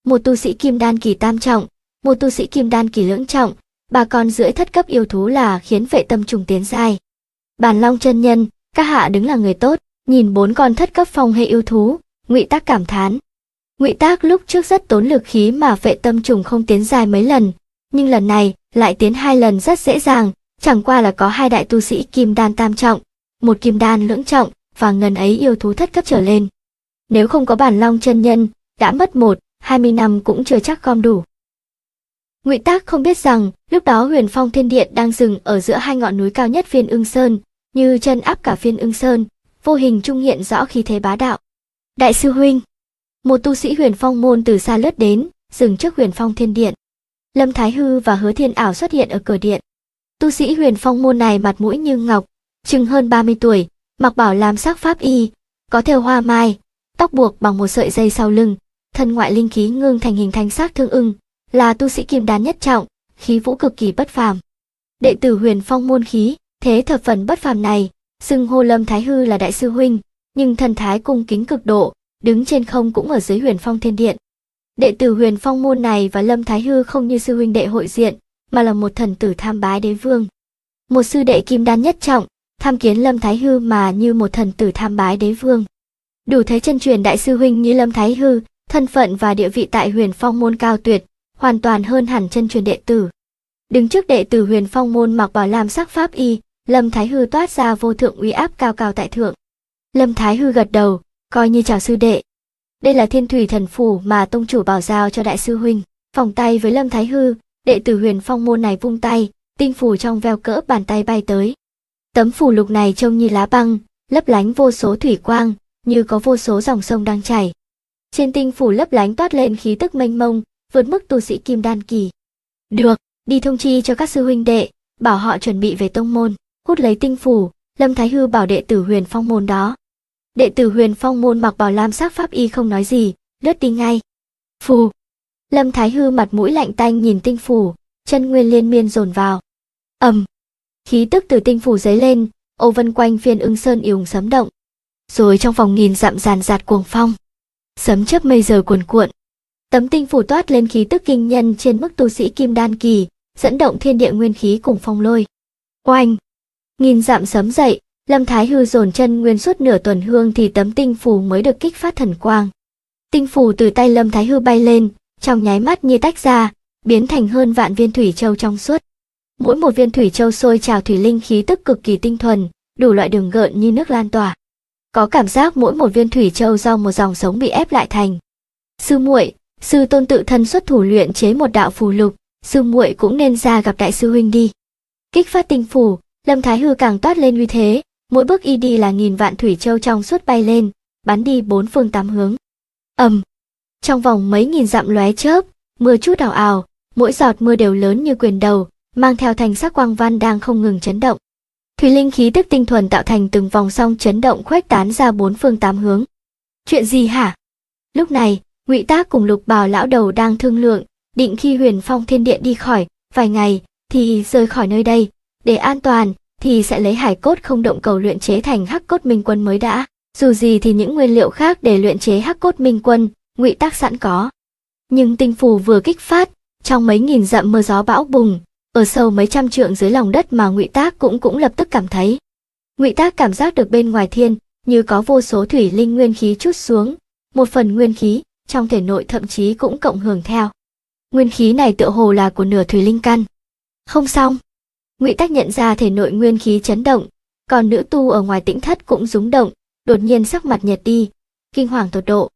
một tu sĩ kim đan kỳ tam trọng một tu sĩ kim đan kỳ lưỡng trọng bà con rưỡi thất cấp yêu thú là khiến vệ tâm trùng tiến sai bàn long chân nhân các hạ đứng là người tốt nhìn bốn con thất cấp phong hệ yêu thú ngụy tác cảm thán Ngụy Tác lúc trước rất tốn lực khí mà vệ tâm trùng không tiến dài mấy lần, nhưng lần này lại tiến hai lần rất dễ dàng, chẳng qua là có hai đại tu sĩ kim đan tam trọng, một kim đan lưỡng trọng và ngần ấy yêu thú thất cấp trở lên. Nếu không có bản long chân nhân, đã mất một, hai mươi năm cũng chưa chắc gom đủ. Ngụy Tác không biết rằng, lúc đó Huyền Phong Thiên Điện đang dừng ở giữa hai ngọn núi cao nhất phiên ưng sơn, như chân áp cả phiên ưng sơn, vô hình trung hiện rõ khí thế bá đạo. Đại sư huynh, một tu sĩ huyền phong môn từ xa lướt đến dừng trước huyền phong thiên điện lâm thái hư và hứa thiên ảo xuất hiện ở cửa điện tu sĩ huyền phong môn này mặt mũi như ngọc chừng hơn 30 tuổi mặc bảo làm sắc pháp y có theo hoa mai tóc buộc bằng một sợi dây sau lưng thân ngoại linh khí ngưng thành hình thanh sắc thương ưng là tu sĩ kim đán nhất trọng khí vũ cực kỳ bất phàm đệ tử huyền phong môn khí thế thập phần bất phàm này xưng hô lâm thái hư là đại sư huynh nhưng thần thái cung kính cực độ đứng trên không cũng ở dưới huyền phong thiên điện. Đệ tử huyền phong môn này và Lâm Thái Hư không như sư huynh đệ hội diện, mà là một thần tử tham bái đế vương. Một sư đệ kim đan nhất trọng, tham kiến Lâm Thái Hư mà như một thần tử tham bái đế vương. Đủ thấy chân truyền đại sư huynh như Lâm Thái Hư, thân phận và địa vị tại huyền phong môn cao tuyệt, hoàn toàn hơn hẳn chân truyền đệ tử. Đứng trước đệ tử huyền phong môn mặc bảo làm sắc pháp y, Lâm Thái Hư toát ra vô thượng uy áp cao cao tại thượng. Lâm Thái Hư gật đầu, coi như chào sư đệ. Đây là thiên thủy thần phủ mà tông chủ bảo giao cho đại sư huynh. Phòng tay với Lâm Thái Hư, đệ tử huyền phong môn này vung tay, tinh phủ trong veo cỡ bàn tay bay tới. Tấm phủ lục này trông như lá băng, lấp lánh vô số thủy quang, như có vô số dòng sông đang chảy. Trên tinh phủ lấp lánh toát lên khí tức mênh mông, vượt mức tu sĩ kim đan kỳ. Được, đi thông chi cho các sư huynh đệ, bảo họ chuẩn bị về tông môn, hút lấy tinh phủ, Lâm Thái Hư bảo đệ tử huyền phong môn đó đệ tử huyền phong môn mặc bào lam sắc pháp y không nói gì lướt đi ngay phù lâm thái hư mặt mũi lạnh tanh nhìn tinh phủ chân nguyên liên miên dồn vào ầm khí tức từ tinh phủ dấy lên ô vân quanh phiên ưng sơn yùng sấm động rồi trong vòng nghìn dặm giàn giạt cuồng phong sấm chớp mây giờ cuồn cuộn tấm tinh phủ toát lên khí tức kinh nhân trên mức tu sĩ kim đan kỳ dẫn động thiên địa nguyên khí cùng phong lôi oanh nghìn dặm sấm dậy Lâm Thái Hư dồn chân nguyên suốt nửa tuần hương thì tấm tinh phù mới được kích phát thần quang. Tinh phù từ tay Lâm Thái Hư bay lên, trong nháy mắt như tách ra, biến thành hơn vạn viên thủy châu trong suốt. Mỗi một viên thủy châu sôi trào thủy linh khí tức cực kỳ tinh thuần, đủ loại đường gợn như nước lan tỏa. Có cảm giác mỗi một viên thủy châu do một dòng sống bị ép lại thành. Sư muội, sư tôn tự thân xuất thủ luyện chế một đạo phù lục, sư muội cũng nên ra gặp đại sư huynh đi. Kích phát tinh phù, Lâm Thái Hư càng toát lên uy thế, mỗi bước y đi là nghìn vạn thủy châu trong suốt bay lên bắn đi bốn phương tám hướng ầm trong vòng mấy nghìn dặm lóe chớp mưa chút ảo ảo mỗi giọt mưa đều lớn như quyền đầu mang theo thành sắc quang văn đang không ngừng chấn động thủy linh khí tức tinh thuần tạo thành từng vòng song chấn động khuếch tán ra bốn phương tám hướng chuyện gì hả lúc này ngụy tác cùng lục bào lão đầu đang thương lượng định khi huyền phong thiên điện đi khỏi vài ngày thì rời khỏi nơi đây để an toàn thì sẽ lấy hải cốt không động cầu luyện chế thành hắc cốt minh quân mới đã. Dù gì thì những nguyên liệu khác để luyện chế hắc cốt minh quân, ngụy tác sẵn có. Nhưng tinh phù vừa kích phát, trong mấy nghìn dặm mưa gió bão bùng, ở sâu mấy trăm trượng dưới lòng đất mà ngụy tác cũng cũng lập tức cảm thấy. Ngụy tác cảm giác được bên ngoài thiên, như có vô số thủy linh nguyên khí chút xuống, một phần nguyên khí trong thể nội thậm chí cũng cộng hưởng theo. Nguyên khí này tựa hồ là của nửa thủy linh căn. Không xong, ngụy tắc nhận ra thể nội nguyên khí chấn động còn nữ tu ở ngoài tĩnh thất cũng rúng động đột nhiên sắc mặt nhật đi kinh hoàng tột độ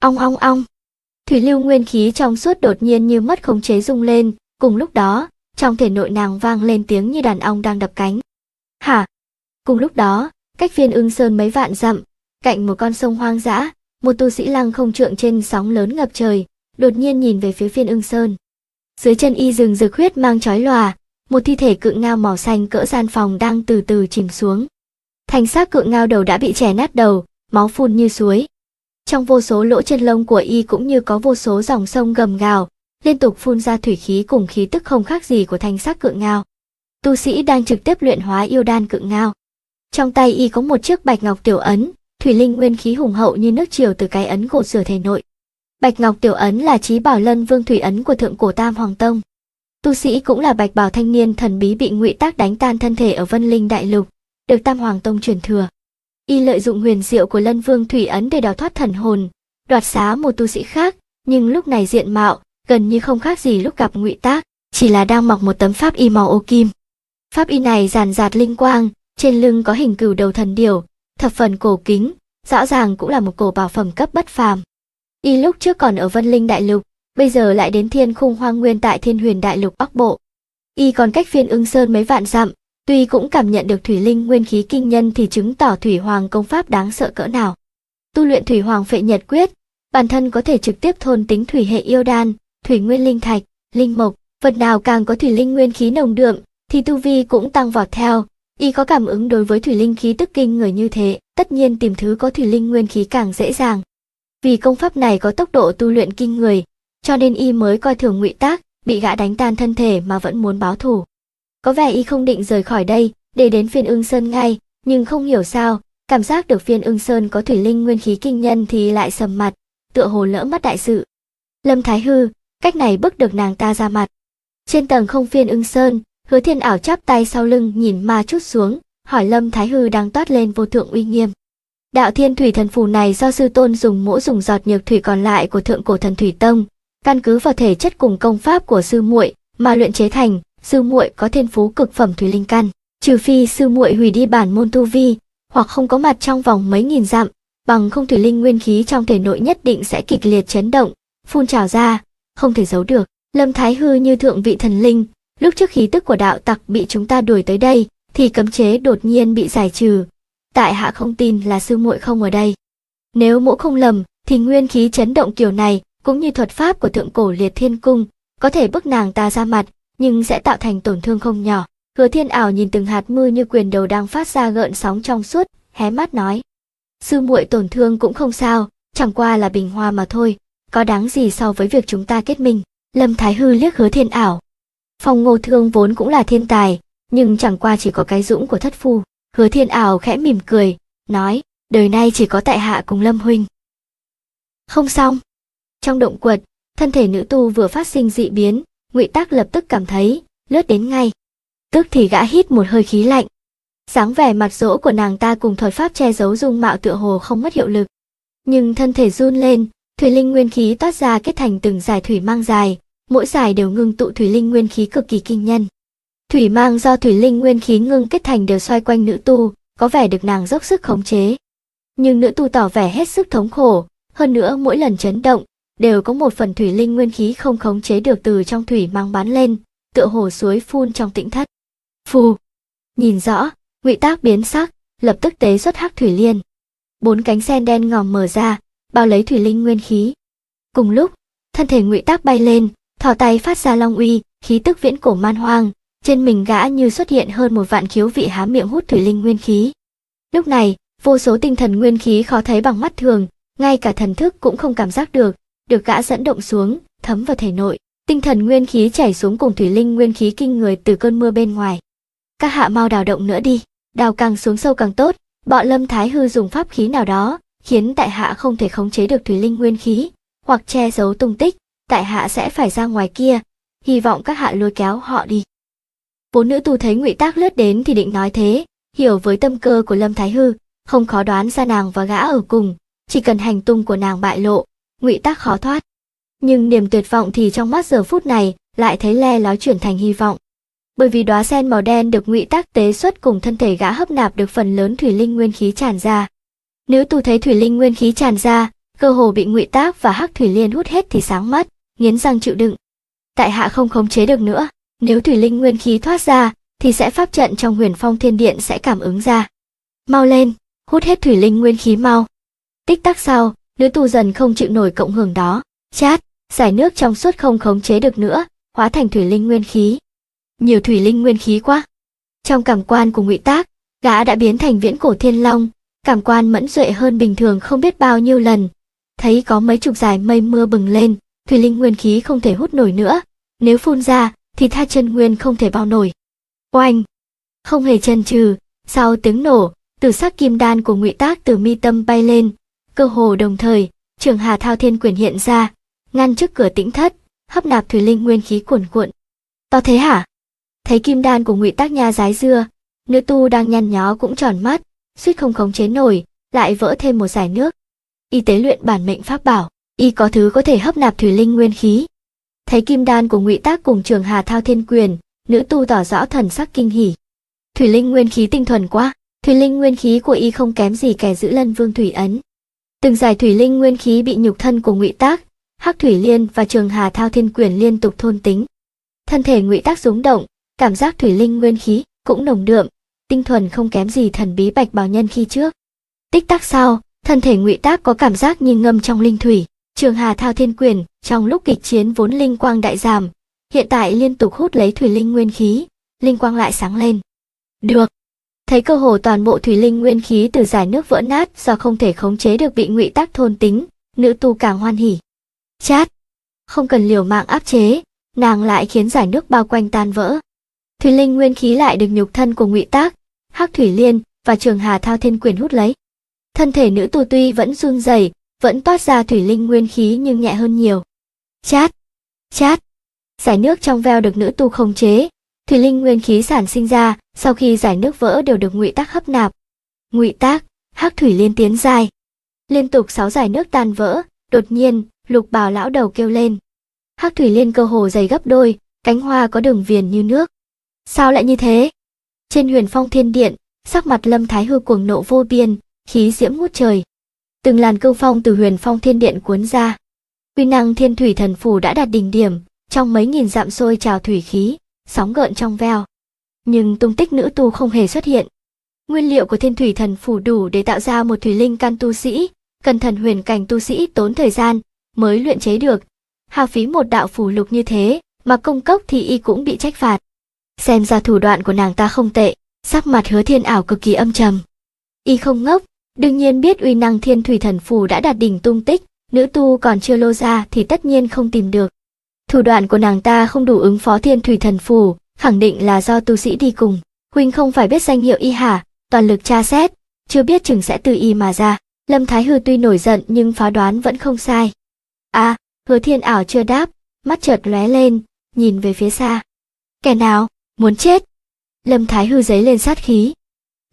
ong ong ong thủy lưu nguyên khí trong suốt đột nhiên như mất khống chế rung lên cùng lúc đó trong thể nội nàng vang lên tiếng như đàn ong đang đập cánh hả cùng lúc đó cách phiên ưng sơn mấy vạn dặm cạnh một con sông hoang dã một tu sĩ lăng không trượng trên sóng lớn ngập trời đột nhiên nhìn về phía phiên ưng sơn dưới chân y rừng rực huyết mang chói lòa một thi thể cự ngao màu xanh cỡ gian phòng đang từ từ chìm xuống. Thành xác cự ngao đầu đã bị chẻ nát đầu, máu phun như suối. Trong vô số lỗ chân lông của y cũng như có vô số dòng sông gầm gào, liên tục phun ra thủy khí cùng khí tức không khác gì của thanh sắc cự ngao. Tu sĩ đang trực tiếp luyện hóa yêu đan cự ngao. Trong tay y có một chiếc bạch ngọc tiểu ấn, thủy linh nguyên khí hùng hậu như nước triều từ cái ấn gột rửa thể nội. Bạch ngọc tiểu ấn là trí bảo lân vương thủy ấn của thượng cổ Tam Hoàng Tông. Tu sĩ cũng là bạch bào thanh niên thần bí bị ngụy tác đánh tan thân thể ở Vân Linh Đại Lục, được Tam Hoàng Tông truyền thừa. Y lợi dụng huyền diệu của Lân Vương Thủy Ấn để đào thoát thần hồn, đoạt xá một tu sĩ khác, nhưng lúc này diện mạo gần như không khác gì lúc gặp ngụy tác, chỉ là đang mặc một tấm pháp y màu ô kim. Pháp y này giàn giạt linh quang, trên lưng có hình cửu đầu thần điểu, thập phần cổ kính, rõ ràng cũng là một cổ bảo phẩm cấp bất phàm. Y lúc trước còn ở Vân Linh Đại Lục, bây giờ lại đến thiên khung hoang nguyên tại thiên huyền đại lục bắc bộ y còn cách phiên ưng sơn mấy vạn dặm tuy cũng cảm nhận được thủy linh nguyên khí kinh nhân thì chứng tỏ thủy hoàng công pháp đáng sợ cỡ nào tu luyện thủy hoàng phệ nhật quyết bản thân có thể trực tiếp thôn tính thủy hệ yêu đan thủy nguyên linh thạch linh mộc vật nào càng có thủy linh nguyên khí nồng đượm thì tu vi cũng tăng vọt theo y có cảm ứng đối với thủy linh khí tức kinh người như thế tất nhiên tìm thứ có thủy linh nguyên khí càng dễ dàng vì công pháp này có tốc độ tu luyện kinh người cho nên y mới coi thường ngụy tác bị gã đánh tan thân thể mà vẫn muốn báo thù có vẻ y không định rời khỏi đây để đến phiên ưng sơn ngay nhưng không hiểu sao cảm giác được phiên ưng sơn có thủy linh nguyên khí kinh nhân thì lại sầm mặt tựa hồ lỡ mất đại sự lâm thái hư cách này bức được nàng ta ra mặt trên tầng không phiên ưng sơn hứa thiên ảo chắp tay sau lưng nhìn ma chút xuống hỏi lâm thái hư đang toát lên vô thượng uy nghiêm đạo thiên thủy thần phù này do sư tôn dùng mỗi dùng giọt nhược thủy còn lại của thượng cổ thần thủy tông căn cứ vào thể chất cùng công pháp của sư muội mà luyện chế thành, sư muội có thiên phú cực phẩm thủy linh căn, trừ phi sư muội hủy đi bản môn tu vi, hoặc không có mặt trong vòng mấy nghìn dặm, bằng không thủy linh nguyên khí trong thể nội nhất định sẽ kịch liệt chấn động, phun trào ra, không thể giấu được. Lâm Thái Hư như thượng vị thần linh, lúc trước khí tức của đạo tặc bị chúng ta đuổi tới đây, thì cấm chế đột nhiên bị giải trừ. Tại hạ không tin là sư muội không ở đây. Nếu mỗ không lầm, thì nguyên khí chấn động kiểu này cũng như thuật pháp của thượng cổ liệt thiên cung, có thể bức nàng ta ra mặt, nhưng sẽ tạo thành tổn thương không nhỏ. Hứa thiên ảo nhìn từng hạt mưa như quyền đầu đang phát ra gợn sóng trong suốt, hé mắt nói. Sư muội tổn thương cũng không sao, chẳng qua là bình hoa mà thôi, có đáng gì so với việc chúng ta kết minh. Lâm Thái Hư liếc hứa thiên ảo. Phong ngô thương vốn cũng là thiên tài, nhưng chẳng qua chỉ có cái dũng của thất phu. Hứa thiên ảo khẽ mỉm cười, nói, đời nay chỉ có tại hạ cùng Lâm Huynh. Không xong. Trong động quật, thân thể nữ tu vừa phát sinh dị biến, Ngụy Tác lập tức cảm thấy, lướt đến ngay. Tức thì gã hít một hơi khí lạnh. Sáng vẻ mặt rỗ của nàng ta cùng thuật pháp che giấu dung mạo tựa hồ không mất hiệu lực. Nhưng thân thể run lên, thủy linh nguyên khí toát ra kết thành từng giải thủy mang dài, mỗi giải đều ngưng tụ thủy linh nguyên khí cực kỳ kinh nhân. Thủy mang do thủy linh nguyên khí ngưng kết thành đều xoay quanh nữ tu, có vẻ được nàng dốc sức khống chế. Nhưng nữ tu tỏ vẻ hết sức thống khổ, hơn nữa mỗi lần chấn động, đều có một phần thủy linh nguyên khí không khống chế được từ trong thủy mang bắn lên, tựa hồ suối phun trong tĩnh thất. Phù! Nhìn rõ, ngụy tác biến sắc, lập tức tế xuất hắc thủy liên. Bốn cánh sen đen ngòm mở ra, bao lấy thủy linh nguyên khí. Cùng lúc, thân thể ngụy tác bay lên, thỏ tay phát ra long uy, khí tức viễn cổ man hoang, trên mình gã như xuất hiện hơn một vạn khiếu vị há miệng hút thủy linh nguyên khí. Lúc này, vô số tinh thần nguyên khí khó thấy bằng mắt thường, ngay cả thần thức cũng không cảm giác được, được gã dẫn động xuống, thấm vào thể nội. Tinh thần nguyên khí chảy xuống cùng thủy linh nguyên khí kinh người từ cơn mưa bên ngoài. Các hạ mau đào động nữa đi, đào càng xuống sâu càng tốt. Bọn Lâm Thái Hư dùng pháp khí nào đó, khiến tại hạ không thể khống chế được thủy linh nguyên khí, hoặc che giấu tung tích, tại hạ sẽ phải ra ngoài kia, hy vọng các hạ lôi kéo họ đi. Bốn nữ tu thấy Ngụy Tác lướt đến thì định nói thế, hiểu với tâm cơ của Lâm Thái Hư, không khó đoán ra nàng và gã ở cùng, chỉ cần hành tung của nàng bại lộ, ngụy tác khó thoát nhưng niềm tuyệt vọng thì trong mắt giờ phút này lại thấy le lói chuyển thành hy vọng bởi vì đóa sen màu đen được ngụy tác tế xuất cùng thân thể gã hấp nạp được phần lớn thủy linh nguyên khí tràn ra Nếu tu thấy thủy linh nguyên khí tràn ra cơ hồ bị ngụy tác và hắc thủy liên hút hết thì sáng mắt nghiến răng chịu đựng tại hạ không khống chế được nữa nếu thủy linh nguyên khí thoát ra thì sẽ pháp trận trong huyền phong thiên điện sẽ cảm ứng ra mau lên hút hết thủy linh nguyên khí mau tích tắc sau nữ tu dần không chịu nổi cộng hưởng đó chát giải nước trong suốt không khống chế được nữa hóa thành thủy linh nguyên khí nhiều thủy linh nguyên khí quá trong cảm quan của ngụy tác gã đã biến thành viễn cổ thiên long cảm quan mẫn duệ hơn bình thường không biết bao nhiêu lần thấy có mấy chục dải mây mưa bừng lên thủy linh nguyên khí không thể hút nổi nữa nếu phun ra thì tha chân nguyên không thể bao nổi oanh không hề chân chừ sau tiếng nổ tử sắc kim đan của ngụy tác từ mi tâm bay lên cơ hồ đồng thời trường hà thao thiên quyền hiện ra ngăn trước cửa tĩnh thất hấp nạp thủy linh nguyên khí cuồn cuộn to thế hả thấy kim đan của ngụy tác nha rái dưa nữ tu đang nhăn nhó cũng tròn mắt suýt không khống chế nổi lại vỡ thêm một giải nước y tế luyện bản mệnh pháp bảo y có thứ có thể hấp nạp thủy linh nguyên khí thấy kim đan của ngụy tác cùng trường hà thao thiên quyền nữ tu tỏ rõ thần sắc kinh hỉ thủy linh nguyên khí tinh thuần quá thủy linh nguyên khí của y không kém gì kẻ giữ lân vương thủy ấn Từng giải thủy linh nguyên khí bị nhục thân của Ngụy Tác, Hắc Thủy Liên và Trường Hà Thao Thiên Quyền liên tục thôn tính. Thân thể Ngụy Tác rúng động, cảm giác thủy linh nguyên khí cũng nồng đượm, tinh thuần không kém gì thần bí Bạch Bảo Nhân khi trước. Tích tắc sau, thân thể Ngụy Tác có cảm giác như ngâm trong linh thủy, Trường Hà Thao Thiên Quyền trong lúc kịch chiến vốn linh quang đại giảm, hiện tại liên tục hút lấy thủy linh nguyên khí, linh quang lại sáng lên. Được, thấy cơ hồ toàn bộ thủy linh nguyên khí từ giải nước vỡ nát do không thể khống chế được bị ngụy tác thôn tính, nữ tu càng hoan hỉ. Chát! Không cần liều mạng áp chế, nàng lại khiến giải nước bao quanh tan vỡ. Thủy linh nguyên khí lại được nhục thân của ngụy tác, hắc thủy liên và trường hà thao thiên quyền hút lấy. Thân thể nữ tu tuy vẫn run rẩy, vẫn toát ra thủy linh nguyên khí nhưng nhẹ hơn nhiều. Chát! Chát! Giải nước trong veo được nữ tu khống chế, thủy linh nguyên khí sản sinh ra sau khi giải nước vỡ đều được ngụy tác hấp nạp ngụy tác hắc thủy liên tiến dài liên tục sáu giải nước tan vỡ đột nhiên lục bào lão đầu kêu lên hắc thủy liên cơ hồ dày gấp đôi cánh hoa có đường viền như nước sao lại như thế trên huyền phong thiên điện sắc mặt lâm thái hư cuồng nộ vô biên khí diễm ngút trời từng làn cương phong từ huyền phong thiên điện cuốn ra quy năng thiên thủy thần phù đã đạt đỉnh điểm trong mấy nghìn dặm sôi trào thủy khí sóng gợn trong veo. Nhưng tung tích nữ tu không hề xuất hiện. Nguyên liệu của thiên thủy thần phủ đủ để tạo ra một thủy linh căn tu sĩ, cần thần huyền cảnh tu sĩ tốn thời gian mới luyện chế được. Hào phí một đạo phù lục như thế, mà công cốc thì y cũng bị trách phạt. Xem ra thủ đoạn của nàng ta không tệ, sắc mặt hứa thiên ảo cực kỳ âm trầm. Y không ngốc, đương nhiên biết uy năng thiên thủy thần phù đã đạt đỉnh tung tích, nữ tu còn chưa lô ra thì tất nhiên không tìm được. Thủ đoạn của nàng ta không đủ ứng phó thiên thủy thần phù khẳng định là do tu sĩ đi cùng. Huynh không phải biết danh hiệu y hả, toàn lực tra xét, chưa biết chừng sẽ từ y mà ra. Lâm Thái Hư tuy nổi giận nhưng phá đoán vẫn không sai. À, hứa thiên ảo chưa đáp, mắt chợt lóe lên, nhìn về phía xa. Kẻ nào, muốn chết? Lâm Thái Hư giấy lên sát khí.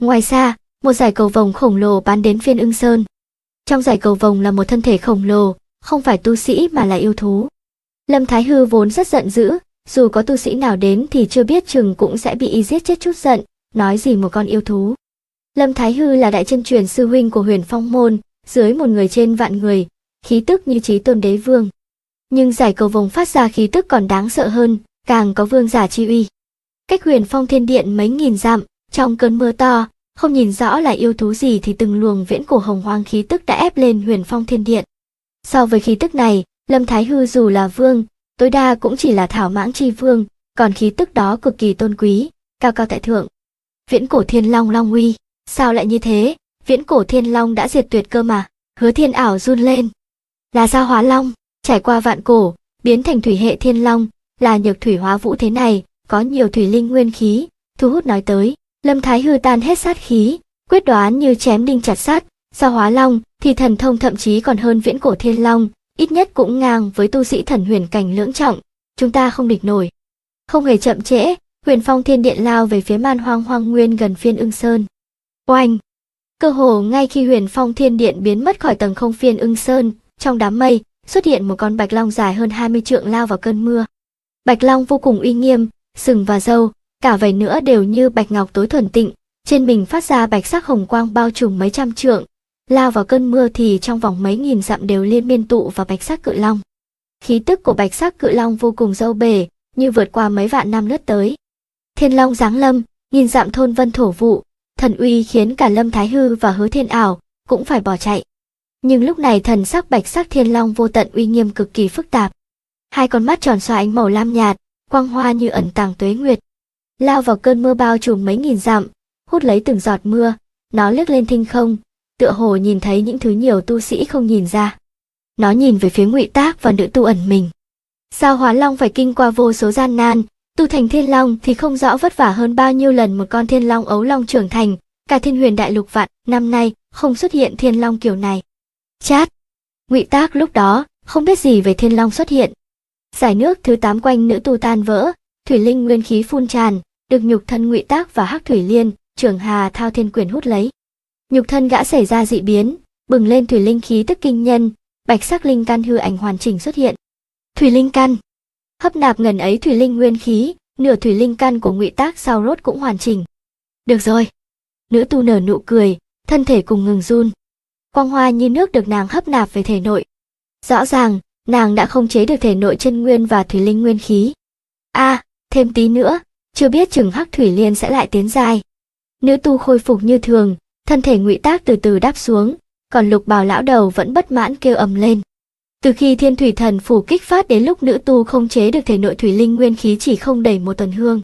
Ngoài xa, một giải cầu vồng khổng lồ bán đến phiên ưng sơn. Trong giải cầu vồng là một thân thể khổng lồ, không phải tu sĩ mà là yêu thú. Lâm Thái Hư vốn rất giận dữ, dù có tu sĩ nào đến thì chưa biết chừng cũng sẽ bị y giết chết chút giận, nói gì một con yêu thú. Lâm Thái Hư là đại chân truyền sư huynh của huyền phong môn, dưới một người trên vạn người, khí tức như trí tôn đế vương. Nhưng giải cầu vồng phát ra khí tức còn đáng sợ hơn, càng có vương giả chi uy. Cách huyền phong thiên điện mấy nghìn dặm, trong cơn mưa to, không nhìn rõ là yêu thú gì thì từng luồng viễn cổ hồng hoang khí tức đã ép lên huyền phong thiên điện. So với khí tức này, Lâm Thái Hư dù là vương, tối đa cũng chỉ là thảo mãng chi vương, còn khí tức đó cực kỳ tôn quý, cao cao tại thượng. Viễn cổ thiên long long uy, sao lại như thế? Viễn cổ thiên long đã diệt tuyệt cơ mà, hứa thiên ảo run lên. Là sao hóa long, trải qua vạn cổ, biến thành thủy hệ thiên long, là nhược thủy hóa vũ thế này, có nhiều thủy linh nguyên khí, thu hút nói tới. Lâm Thái Hư tan hết sát khí, quyết đoán như chém đinh chặt sắt, sao hóa long thì thần thông thậm chí còn hơn viễn cổ thiên long, ít nhất cũng ngang với tu sĩ thần huyền cảnh lưỡng trọng, chúng ta không địch nổi. Không hề chậm trễ, Huyền Phong Thiên Điện lao về phía man hoang hoang nguyên gần phiên ưng sơn. Oanh! Cơ hồ ngay khi Huyền Phong Thiên Điện biến mất khỏi tầng không phiên ưng sơn, trong đám mây xuất hiện một con bạch long dài hơn 20 trượng lao vào cơn mưa. Bạch long vô cùng uy nghiêm, sừng và râu, cả vảy nữa đều như bạch ngọc tối thuần tịnh, trên mình phát ra bạch sắc hồng quang bao trùm mấy trăm trượng, lao vào cơn mưa thì trong vòng mấy nghìn dặm đều liên miên tụ vào bạch sắc cự long. Khí tức của bạch sắc cự long vô cùng dâu bể, như vượt qua mấy vạn năm lướt tới. Thiên long giáng lâm, nghìn dặm thôn vân thổ vụ, thần uy khiến cả Lâm Thái Hư và Hứa Thiên Ảo cũng phải bỏ chạy. Nhưng lúc này thần sắc bạch sắc thiên long vô tận uy nghiêm cực kỳ phức tạp. Hai con mắt tròn xoa ánh màu lam nhạt, quang hoa như ẩn tàng tuế nguyệt. Lao vào cơn mưa bao trùm mấy nghìn dặm, hút lấy từng giọt mưa, nó liếc lên thinh không, tựa hồ nhìn thấy những thứ nhiều tu sĩ không nhìn ra. Nó nhìn về phía Ngụy Tác và nữ tu ẩn mình. Sao Hóa Long phải kinh qua vô số gian nan, tu thành Thiên Long thì không rõ vất vả hơn bao nhiêu lần một con Thiên Long ấu long trưởng thành, cả Thiên Huyền Đại Lục vạn năm nay không xuất hiện Thiên Long kiểu này. Chát. Ngụy Tác lúc đó không biết gì về Thiên Long xuất hiện. Giải nước thứ tám quanh nữ tu tan vỡ, thủy linh nguyên khí phun tràn, được nhục thân Ngụy Tác và Hắc Thủy Liên, Trường Hà Thao Thiên Quyền hút lấy nhục thân gã xảy ra dị biến bừng lên thủy linh khí tức kinh nhân bạch sắc linh căn hư ảnh hoàn chỉnh xuất hiện thủy linh căn hấp nạp ngần ấy thủy linh nguyên khí nửa thủy linh căn của ngụy tác sau rốt cũng hoàn chỉnh được rồi nữ tu nở nụ cười thân thể cùng ngừng run quang hoa như nước được nàng hấp nạp về thể nội rõ ràng nàng đã không chế được thể nội chân nguyên và thủy linh nguyên khí a à, thêm tí nữa chưa biết chừng hắc thủy liên sẽ lại tiến dài nữ tu khôi phục như thường thân thể ngụy tác từ từ đáp xuống còn lục bào lão đầu vẫn bất mãn kêu ầm lên từ khi thiên thủy thần phủ kích phát đến lúc nữ tu không chế được thể nội thủy linh nguyên khí chỉ không đầy một tuần hương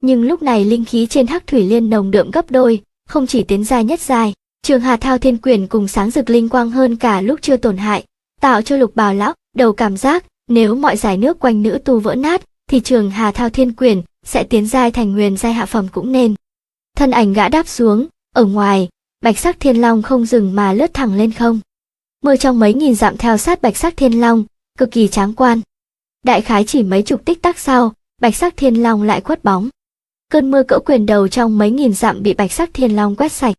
nhưng lúc này linh khí trên hắc thủy liên nồng đượm gấp đôi không chỉ tiến giai nhất giai trường hà thao thiên quyền cùng sáng rực linh quang hơn cả lúc chưa tổn hại tạo cho lục bào lão đầu cảm giác nếu mọi giải nước quanh nữ tu vỡ nát thì trường hà thao thiên quyền sẽ tiến giai thành nguyên giai hạ phẩm cũng nên thân ảnh gã đáp xuống ở ngoài bạch sắc thiên long không dừng mà lướt thẳng lên không. Mưa trong mấy nghìn dặm theo sát bạch sắc thiên long, cực kỳ tráng quan. Đại khái chỉ mấy chục tích tắc sau, bạch sắc thiên long lại khuất bóng. Cơn mưa cỡ quyền đầu trong mấy nghìn dặm bị bạch sắc thiên long quét sạch.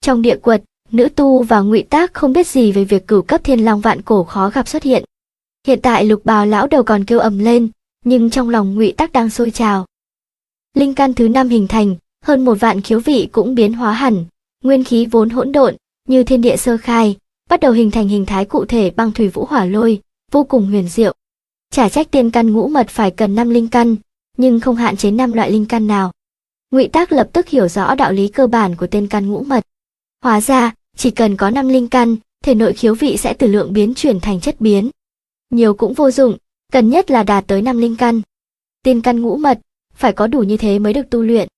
Trong địa quật, nữ tu và ngụy tác không biết gì về việc cửu cấp thiên long vạn cổ khó gặp xuất hiện. Hiện tại lục bào lão đầu còn kêu ầm lên, nhưng trong lòng ngụy tác đang sôi trào. Linh căn thứ năm hình thành, hơn một vạn khiếu vị cũng biến hóa hẳn, nguyên khí vốn hỗn độn, như thiên địa sơ khai, bắt đầu hình thành hình thái cụ thể bằng thủy vũ hỏa lôi, vô cùng huyền diệu. Chả trách tiên căn ngũ mật phải cần năm linh căn, nhưng không hạn chế năm loại linh căn nào. Ngụy Tác lập tức hiểu rõ đạo lý cơ bản của tên căn ngũ mật. Hóa ra, chỉ cần có năm linh căn, thể nội khiếu vị sẽ từ lượng biến chuyển thành chất biến. Nhiều cũng vô dụng, cần nhất là đạt tới năm linh căn. Tiên căn ngũ mật, phải có đủ như thế mới được tu luyện.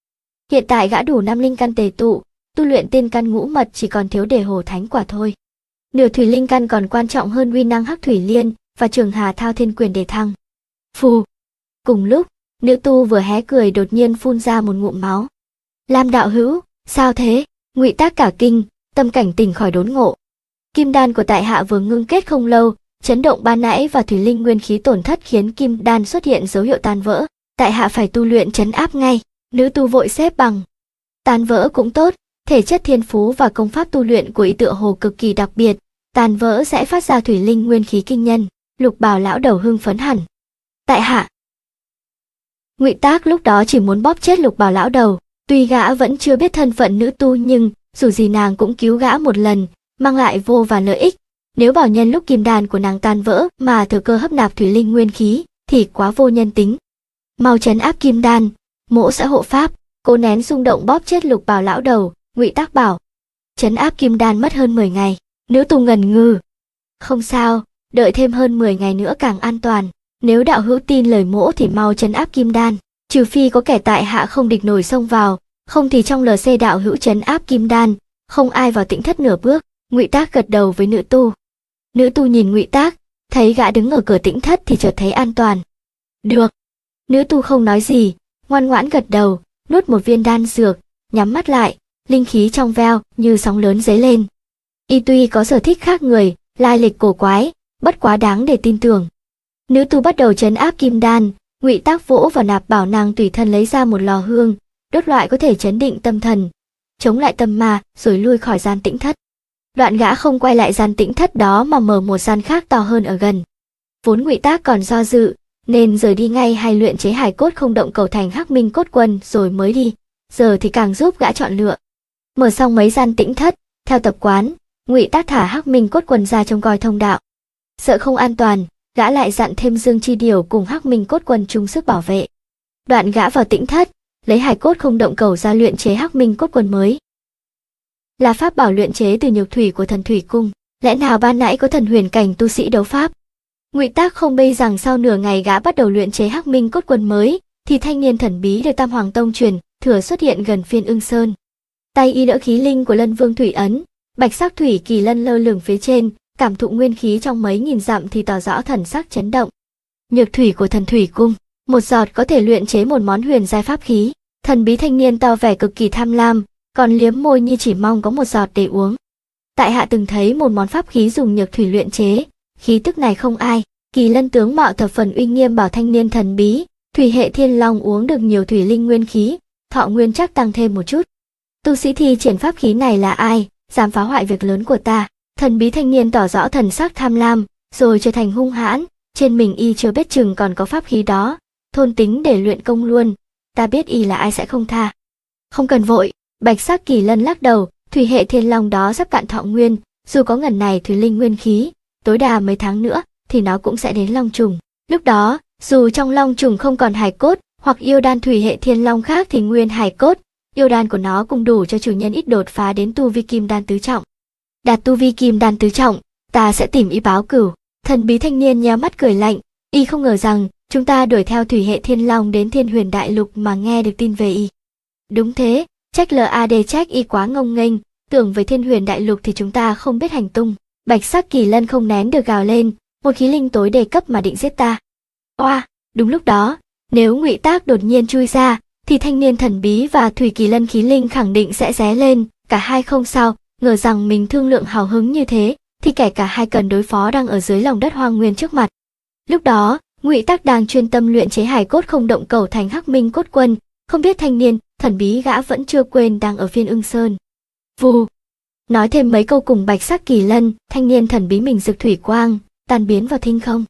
Hiện tại gã đủ năm linh căn tề tụ, tu luyện tiên căn ngũ mật chỉ còn thiếu để hồ thánh quả thôi. Nửa thủy linh căn còn quan trọng hơn uy năng hắc thủy liên và trường hà thao thiên quyền để thăng. Phù. Cùng lúc, nữ tu vừa hé cười đột nhiên phun ra một ngụm máu. Lam đạo hữu, sao thế? Ngụy tác cả kinh, tâm cảnh tỉnh khỏi đốn ngộ. Kim đan của tại hạ vừa ngưng kết không lâu, chấn động ban nãy và thủy linh nguyên khí tổn thất khiến kim đan xuất hiện dấu hiệu tan vỡ. Tại hạ phải tu luyện chấn áp ngay, nữ tu vội xếp bằng. Tan vỡ cũng tốt, Thể chất thiên phú và công pháp tu luyện của y tựa hồ cực kỳ đặc biệt, tàn vỡ sẽ phát ra thủy linh nguyên khí kinh nhân, lục bào lão đầu hưng phấn hẳn. Tại hạ. Ngụy Tác lúc đó chỉ muốn bóp chết lục bào lão đầu, tuy gã vẫn chưa biết thân phận nữ tu nhưng dù gì nàng cũng cứu gã một lần, mang lại vô và lợi ích. Nếu bảo nhân lúc kim đàn của nàng tan vỡ mà thừa cơ hấp nạp thủy linh nguyên khí thì quá vô nhân tính. Mau chấn áp kim đan, mỗ sẽ hộ pháp, cố nén xung động bóp chết lục bào lão đầu, ngụy tác bảo chấn áp kim đan mất hơn 10 ngày nữ tu ngần ngừ không sao đợi thêm hơn 10 ngày nữa càng an toàn nếu đạo hữu tin lời mỗ thì mau chấn áp kim đan trừ phi có kẻ tại hạ không địch nổi xông vào không thì trong lc đạo hữu chấn áp kim đan không ai vào tĩnh thất nửa bước ngụy tác gật đầu với nữ tu nữ tu nhìn ngụy tác thấy gã đứng ở cửa tĩnh thất thì chợt thấy an toàn được nữ tu không nói gì ngoan ngoãn gật đầu nuốt một viên đan dược nhắm mắt lại linh khí trong veo như sóng lớn dấy lên. Y tuy có sở thích khác người, lai lịch cổ quái, bất quá đáng để tin tưởng. Nữ tu bắt đầu chấn áp kim đan, ngụy tác vỗ và nạp bảo nàng tùy thân lấy ra một lò hương, đốt loại có thể chấn định tâm thần, chống lại tâm ma rồi lui khỏi gian tĩnh thất. Đoạn gã không quay lại gian tĩnh thất đó mà mở một gian khác to hơn ở gần. Vốn ngụy tác còn do dự, nên rời đi ngay hay luyện chế hải cốt không động cầu thành hắc minh cốt quân rồi mới đi giờ thì càng giúp gã chọn lựa mở xong mấy gian tĩnh thất theo tập quán ngụy tác thả hắc minh cốt quần ra trông coi thông đạo sợ không an toàn gã lại dặn thêm dương chi điều cùng hắc minh cốt quần chung sức bảo vệ đoạn gã vào tĩnh thất lấy hải cốt không động cầu ra luyện chế hắc minh cốt quần mới là pháp bảo luyện chế từ nhược thủy của thần thủy cung lẽ nào ban nãy có thần huyền cảnh tu sĩ đấu pháp ngụy tác không bây rằng sau nửa ngày gã bắt đầu luyện chế hắc minh cốt quần mới thì thanh niên thần bí được tam hoàng tông truyền thừa xuất hiện gần phiên ưng sơn tay y đỡ khí linh của lân vương thủy ấn bạch sắc thủy kỳ lân lơ lửng phía trên cảm thụ nguyên khí trong mấy nghìn dặm thì tỏ rõ thần sắc chấn động nhược thủy của thần thủy cung một giọt có thể luyện chế một món huyền giai pháp khí thần bí thanh niên to vẻ cực kỳ tham lam còn liếm môi như chỉ mong có một giọt để uống tại hạ từng thấy một món pháp khí dùng nhược thủy luyện chế khí tức này không ai kỳ lân tướng mạo thập phần uy nghiêm bảo thanh niên thần bí thủy hệ thiên long uống được nhiều thủy linh nguyên khí thọ nguyên chắc tăng thêm một chút Tu sĩ thi triển pháp khí này là ai, dám phá hoại việc lớn của ta. Thần bí thanh niên tỏ rõ thần sắc tham lam, rồi trở thành hung hãn, trên mình y chưa biết chừng còn có pháp khí đó. Thôn tính để luyện công luôn, ta biết y là ai sẽ không tha. Không cần vội, bạch sắc kỳ lân lắc đầu, thủy hệ thiên long đó sắp cạn thọ nguyên, dù có ngần này thủy linh nguyên khí, tối đa mấy tháng nữa thì nó cũng sẽ đến long trùng. Lúc đó, dù trong long trùng không còn hài cốt, hoặc yêu đan thủy hệ thiên long khác thì nguyên hài cốt yêu đan của nó cũng đủ cho chủ nhân ít đột phá đến tu vi kim đan tứ trọng. Đạt tu vi kim đan tứ trọng, ta sẽ tìm y báo cửu. Thần bí thanh niên nhéo mắt cười lạnh, y không ngờ rằng chúng ta đuổi theo thủy hệ thiên long đến thiên huyền đại lục mà nghe được tin về y. Đúng thế, trách LAD trách y quá ngông nghênh, tưởng với thiên huyền đại lục thì chúng ta không biết hành tung. Bạch sắc kỳ lân không nén được gào lên, một khí linh tối đề cấp mà định giết ta. Oa, đúng lúc đó, nếu ngụy tác đột nhiên chui ra, thì thanh niên thần bí và Thủy Kỳ Lân khí linh khẳng định sẽ ré lên, cả hai không sao, ngờ rằng mình thương lượng hào hứng như thế, thì kẻ cả hai cần đối phó đang ở dưới lòng đất hoang nguyên trước mặt. Lúc đó, Ngụy Tắc đang chuyên tâm luyện chế hải cốt không động cầu thành Hắc Minh cốt quân, không biết thanh niên thần bí gã vẫn chưa quên đang ở phiên ưng sơn. Vù! Nói thêm mấy câu cùng bạch sắc kỳ lân, thanh niên thần bí mình rực thủy quang, tan biến vào thinh không.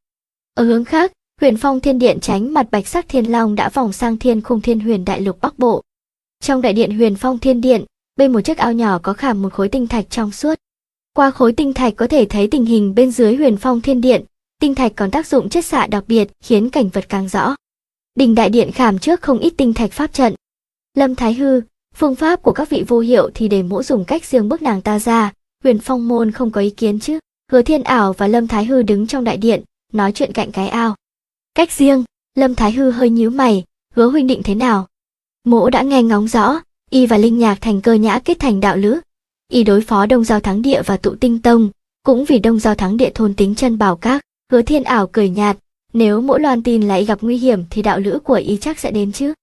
Ở hướng khác, Huyền Phong Thiên Điện tránh mặt Bạch Sắc Thiên Long đã vòng sang Thiên Khung Thiên Huyền Đại Lục Bắc Bộ. Trong đại điện Huyền Phong Thiên Điện, bên một chiếc ao nhỏ có khảm một khối tinh thạch trong suốt. Qua khối tinh thạch có thể thấy tình hình bên dưới Huyền Phong Thiên Điện, tinh thạch còn tác dụng chất xạ đặc biệt, khiến cảnh vật càng rõ. Đình đại điện khảm trước không ít tinh thạch pháp trận. Lâm Thái Hư, phương pháp của các vị vô hiệu thì để mỗi dùng cách riêng bước nàng ta ra, Huyền Phong môn không có ý kiến chứ? Hứa Thiên Ảo và Lâm Thái Hư đứng trong đại điện, nói chuyện cạnh cái ao. Cách riêng, Lâm Thái Hư hơi nhíu mày, hứa huynh định thế nào? Mỗ đã nghe ngóng rõ, y và Linh Nhạc thành cơ nhã kết thành đạo lữ. Y đối phó Đông Giao Thắng Địa và Tụ Tinh Tông, cũng vì Đông Giao Thắng Địa thôn tính chân bảo các, hứa thiên ảo cười nhạt, nếu mỗi loan tin lại gặp nguy hiểm thì đạo lữ của y chắc sẽ đến chứ.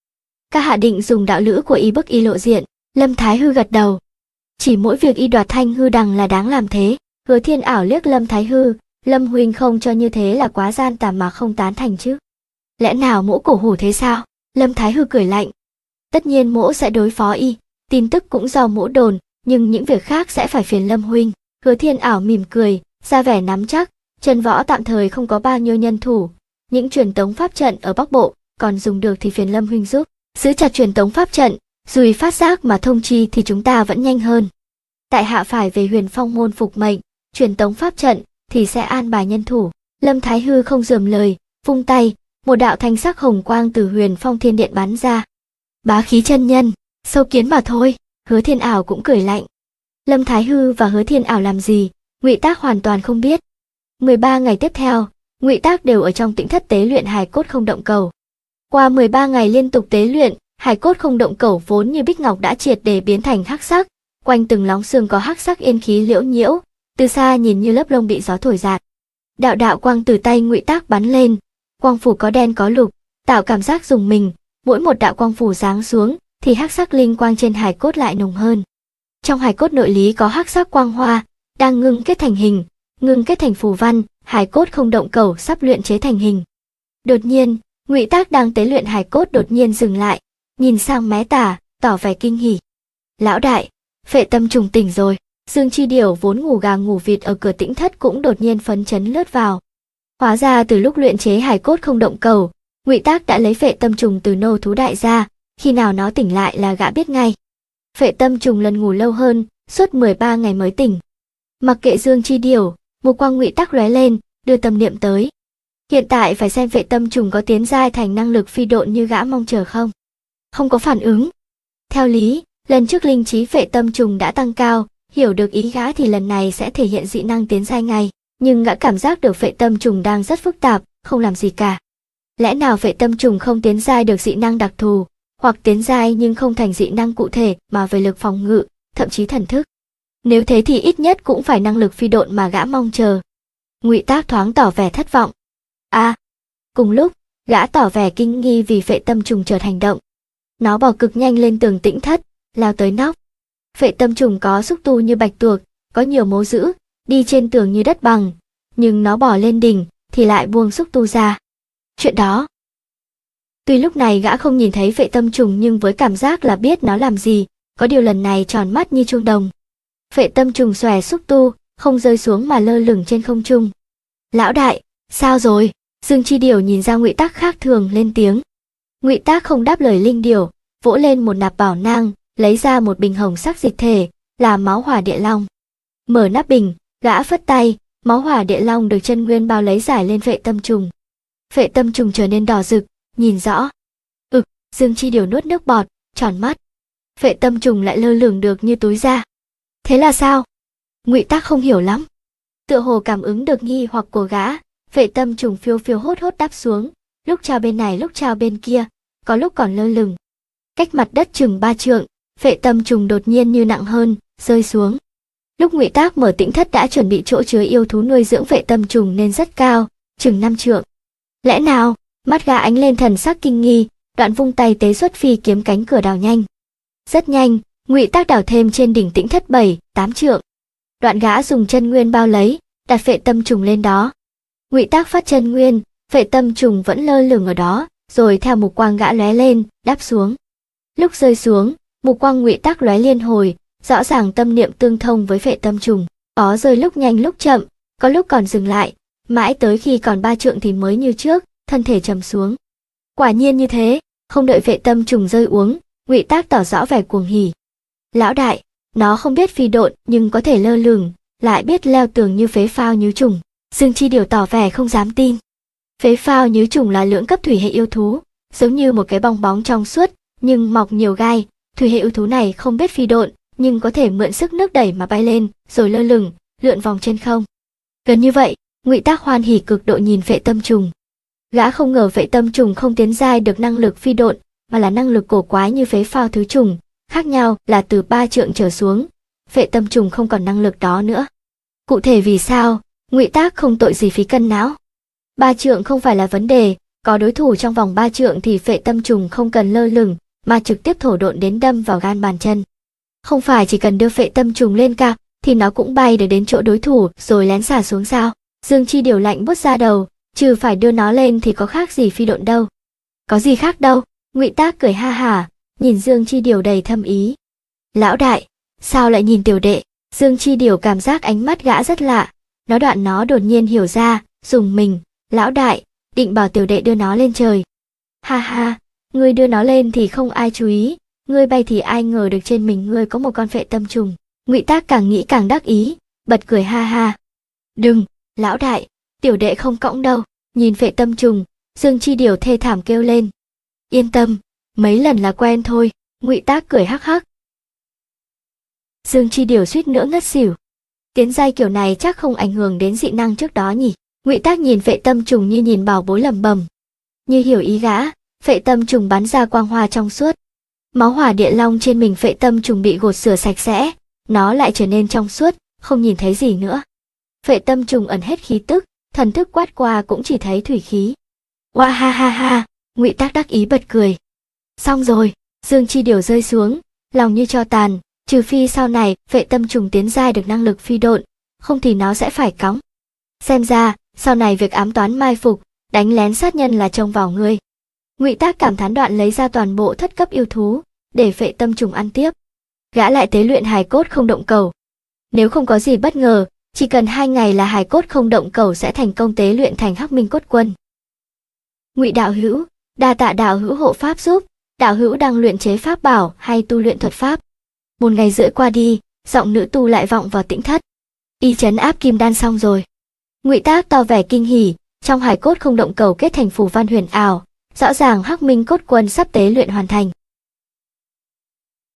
Các hạ định dùng đạo lữ của y bức y lộ diện, Lâm Thái Hư gật đầu. Chỉ mỗi việc y đoạt thanh hư đằng là đáng làm thế, hứa thiên ảo liếc Lâm Thái Hư, Lâm Huynh không cho như thế là quá gian tà mà không tán thành chứ. Lẽ nào mỗ cổ hủ thế sao? Lâm Thái Hư cười lạnh. Tất nhiên mỗ sẽ đối phó y, tin tức cũng do mỗ đồn, nhưng những việc khác sẽ phải phiền Lâm Huynh. Hứa thiên ảo mỉm cười, ra vẻ nắm chắc, Trần Võ tạm thời không có bao nhiêu nhân thủ. Những truyền tống pháp trận ở Bắc Bộ, còn dùng được thì phiền Lâm Huynh giúp. Giữ chặt truyền tống pháp trận, dùi phát giác mà thông chi thì chúng ta vẫn nhanh hơn. Tại hạ phải về huyền phong môn phục mệnh, truyền tống pháp trận, thì sẽ an bài nhân thủ. Lâm Thái Hư không dườm lời, vung tay, một đạo thanh sắc hồng quang từ huyền phong thiên điện bắn ra. Bá khí chân nhân, sâu kiến mà thôi, hứa thiên ảo cũng cười lạnh. Lâm Thái Hư và hứa thiên ảo làm gì, ngụy tác hoàn toàn không biết. 13 ngày tiếp theo, ngụy tác đều ở trong tĩnh thất tế luyện hài cốt không động cầu. Qua 13 ngày liên tục tế luyện, hài cốt không động cầu vốn như bích ngọc đã triệt để biến thành hắc sắc, quanh từng lóng xương có hắc sắc yên khí liễu nhiễu, từ xa nhìn như lớp lông bị gió thổi giạt. Đạo đạo quang từ tay Ngụy Tác bắn lên, quang phủ có đen có lục, tạo cảm giác dùng mình, mỗi một đạo quang phủ giáng xuống thì hắc sắc linh quang trên hải cốt lại nồng hơn. Trong hải cốt nội lý có hắc sắc quang hoa, đang ngưng kết thành hình, ngưng kết thành phù văn, hải cốt không động cầu sắp luyện chế thành hình. Đột nhiên, Ngụy Tác đang tế luyện hải cốt đột nhiên dừng lại, nhìn sang mé tả, tỏ vẻ kinh hỉ. Lão đại, phệ tâm trùng tỉnh rồi. Dương Chi Điểu vốn ngủ gà ngủ vịt ở cửa tĩnh thất cũng đột nhiên phấn chấn lướt vào. Hóa ra từ lúc luyện chế hải cốt không động cầu, Ngụy Tác đã lấy phệ tâm trùng từ nô thú đại ra, khi nào nó tỉnh lại là gã biết ngay. Phệ tâm trùng lần ngủ lâu hơn, suốt 13 ngày mới tỉnh. Mặc kệ Dương Chi Điểu, một quang Ngụy Tác lóe lên, đưa tâm niệm tới. Hiện tại phải xem vệ tâm trùng có tiến giai thành năng lực phi độn như gã mong chờ không. Không có phản ứng. Theo lý, lần trước linh trí vệ tâm trùng đã tăng cao, hiểu được ý gã thì lần này sẽ thể hiện dị năng tiến giai ngay nhưng gã cảm giác được phệ tâm trùng đang rất phức tạp không làm gì cả lẽ nào phệ tâm trùng không tiến giai được dị năng đặc thù hoặc tiến giai nhưng không thành dị năng cụ thể mà về lực phòng ngự thậm chí thần thức nếu thế thì ít nhất cũng phải năng lực phi độn mà gã mong chờ ngụy tác thoáng tỏ vẻ thất vọng a à, cùng lúc gã tỏ vẻ kinh nghi vì phệ tâm trùng chợt hành động nó bò cực nhanh lên tường tĩnh thất lao tới nóc Phệ tâm trùng có xúc tu như bạch tuộc, có nhiều mấu giữ, đi trên tường như đất bằng, nhưng nó bỏ lên đỉnh thì lại buông xúc tu ra. Chuyện đó. Tuy lúc này gã không nhìn thấy phệ tâm trùng nhưng với cảm giác là biết nó làm gì, có điều lần này tròn mắt như chuông đồng. Phệ tâm trùng xòe xúc tu, không rơi xuống mà lơ lửng trên không trung. Lão đại, sao rồi? Dương Chi Điều nhìn ra Ngụy Tác khác thường lên tiếng. Ngụy Tác không đáp lời Linh Điều, vỗ lên một nạp bảo nang, lấy ra một bình hồng sắc dịch thể, là máu hỏa địa long. Mở nắp bình, gã phất tay, máu hỏa địa long được chân nguyên bao lấy giải lên vệ tâm trùng. Vệ tâm trùng trở nên đỏ rực, nhìn rõ. Ực, Dương Chi Điều nuốt nước bọt, tròn mắt. Vệ tâm trùng lại lơ lửng được như túi da. Thế là sao? Ngụy Tác không hiểu lắm. Tựa hồ cảm ứng được nghi hoặc của gã, vệ tâm trùng phiêu phiêu hốt hốt đáp xuống, lúc trao bên này lúc trao bên kia, có lúc còn lơ lửng. Cách mặt đất chừng ba trượng, phệ tâm trùng đột nhiên như nặng hơn, rơi xuống. Lúc Ngụy Tác mở tĩnh thất đã chuẩn bị chỗ chứa yêu thú nuôi dưỡng phệ tâm trùng nên rất cao, chừng năm trượng. Lẽ nào? Mắt gã ánh lên thần sắc kinh nghi, đoạn vung tay tế xuất phi kiếm cánh cửa đào nhanh. Rất nhanh, Ngụy Tác đào thêm trên đỉnh tĩnh thất bảy, tám trượng. Đoạn gã dùng chân nguyên bao lấy, đặt phệ tâm trùng lên đó. Ngụy Tác phát chân nguyên, phệ tâm trùng vẫn lơ lửng ở đó, rồi theo một quang gã lóe lên, đáp xuống. Lúc rơi xuống, mục quang ngụy tắc lóe liên hồi rõ ràng tâm niệm tương thông với vệ tâm trùng ó rơi lúc nhanh lúc chậm có lúc còn dừng lại mãi tới khi còn ba trượng thì mới như trước thân thể trầm xuống quả nhiên như thế không đợi vệ tâm trùng rơi uống ngụy tác tỏ rõ vẻ cuồng hỉ lão đại nó không biết phi độn nhưng có thể lơ lửng lại biết leo tường như phế phao nhứ trùng dương chi điều tỏ vẻ không dám tin phế phao nhứ trùng là lưỡng cấp thủy hệ yêu thú giống như một cái bong bóng trong suốt nhưng mọc nhiều gai thủy hệ ưu thú này không biết phi độn nhưng có thể mượn sức nước đẩy mà bay lên rồi lơ lửng lượn vòng trên không gần như vậy ngụy tác hoan hỉ cực độ nhìn vệ tâm trùng gã không ngờ vệ tâm trùng không tiến giai được năng lực phi độn mà là năng lực cổ quái như phế phao thứ trùng khác nhau là từ ba trượng trở xuống vệ tâm trùng không còn năng lực đó nữa cụ thể vì sao ngụy tác không tội gì phí cân não ba trượng không phải là vấn đề có đối thủ trong vòng ba trượng thì vệ tâm trùng không cần lơ lửng mà trực tiếp thổ độn đến đâm vào gan bàn chân. Không phải chỉ cần đưa phệ tâm trùng lên cao thì nó cũng bay được đến chỗ đối thủ rồi lén xả xuống sao. Dương Chi điều lạnh bút ra đầu, trừ phải đưa nó lên thì có khác gì phi độn đâu. Có gì khác đâu, ngụy Tác cười ha hả, nhìn Dương Chi điều đầy thâm ý. Lão đại, sao lại nhìn tiểu đệ? Dương Chi điều cảm giác ánh mắt gã rất lạ, nó đoạn nó đột nhiên hiểu ra, dùng mình, lão đại, định bảo tiểu đệ đưa nó lên trời. Ha ha, Ngươi đưa nó lên thì không ai chú ý, ngươi bay thì ai ngờ được trên mình ngươi có một con vệ tâm trùng. Ngụy Tác càng nghĩ càng đắc ý, bật cười ha ha. Đừng, lão đại, tiểu đệ không cõng đâu, nhìn vệ tâm trùng, Dương Chi Điều thê thảm kêu lên. Yên tâm, mấy lần là quen thôi, Ngụy Tác cười hắc hắc. Dương Chi Điều suýt nữa ngất xỉu. Tiến giai kiểu này chắc không ảnh hưởng đến dị năng trước đó nhỉ? Ngụy Tác nhìn vệ tâm trùng như nhìn bảo bối lầm bầm. Như hiểu ý gã, phệ tâm trùng bắn ra quang hoa trong suốt. Máu hỏa địa long trên mình phệ tâm trùng bị gột sửa sạch sẽ, nó lại trở nên trong suốt, không nhìn thấy gì nữa. Phệ tâm trùng ẩn hết khí tức, thần thức quát qua cũng chỉ thấy thủy khí. Oa ha ha ha, Ngụy Tác đắc ý bật cười. Xong rồi, Dương Chi điều rơi xuống, lòng như cho tàn, trừ phi sau này phệ tâm trùng tiến giai được năng lực phi độn, không thì nó sẽ phải cóng. Xem ra, sau này việc ám toán mai phục, đánh lén sát nhân là trông vào ngươi ngụy tác cảm thán đoạn lấy ra toàn bộ thất cấp yêu thú để phệ tâm trùng ăn tiếp gã lại tế luyện hài cốt không động cầu nếu không có gì bất ngờ chỉ cần hai ngày là hài cốt không động cầu sẽ thành công tế luyện thành hắc minh cốt quân ngụy đạo hữu đa tạ đạo hữu hộ pháp giúp đạo hữu đang luyện chế pháp bảo hay tu luyện thuật pháp một ngày rưỡi qua đi giọng nữ tu lại vọng vào tĩnh thất y chấn áp kim đan xong rồi ngụy tác to vẻ kinh hỉ trong Hải cốt không động cầu kết thành phù văn huyền ảo Rõ ràng Hắc Minh cốt quân sắp tế luyện hoàn thành,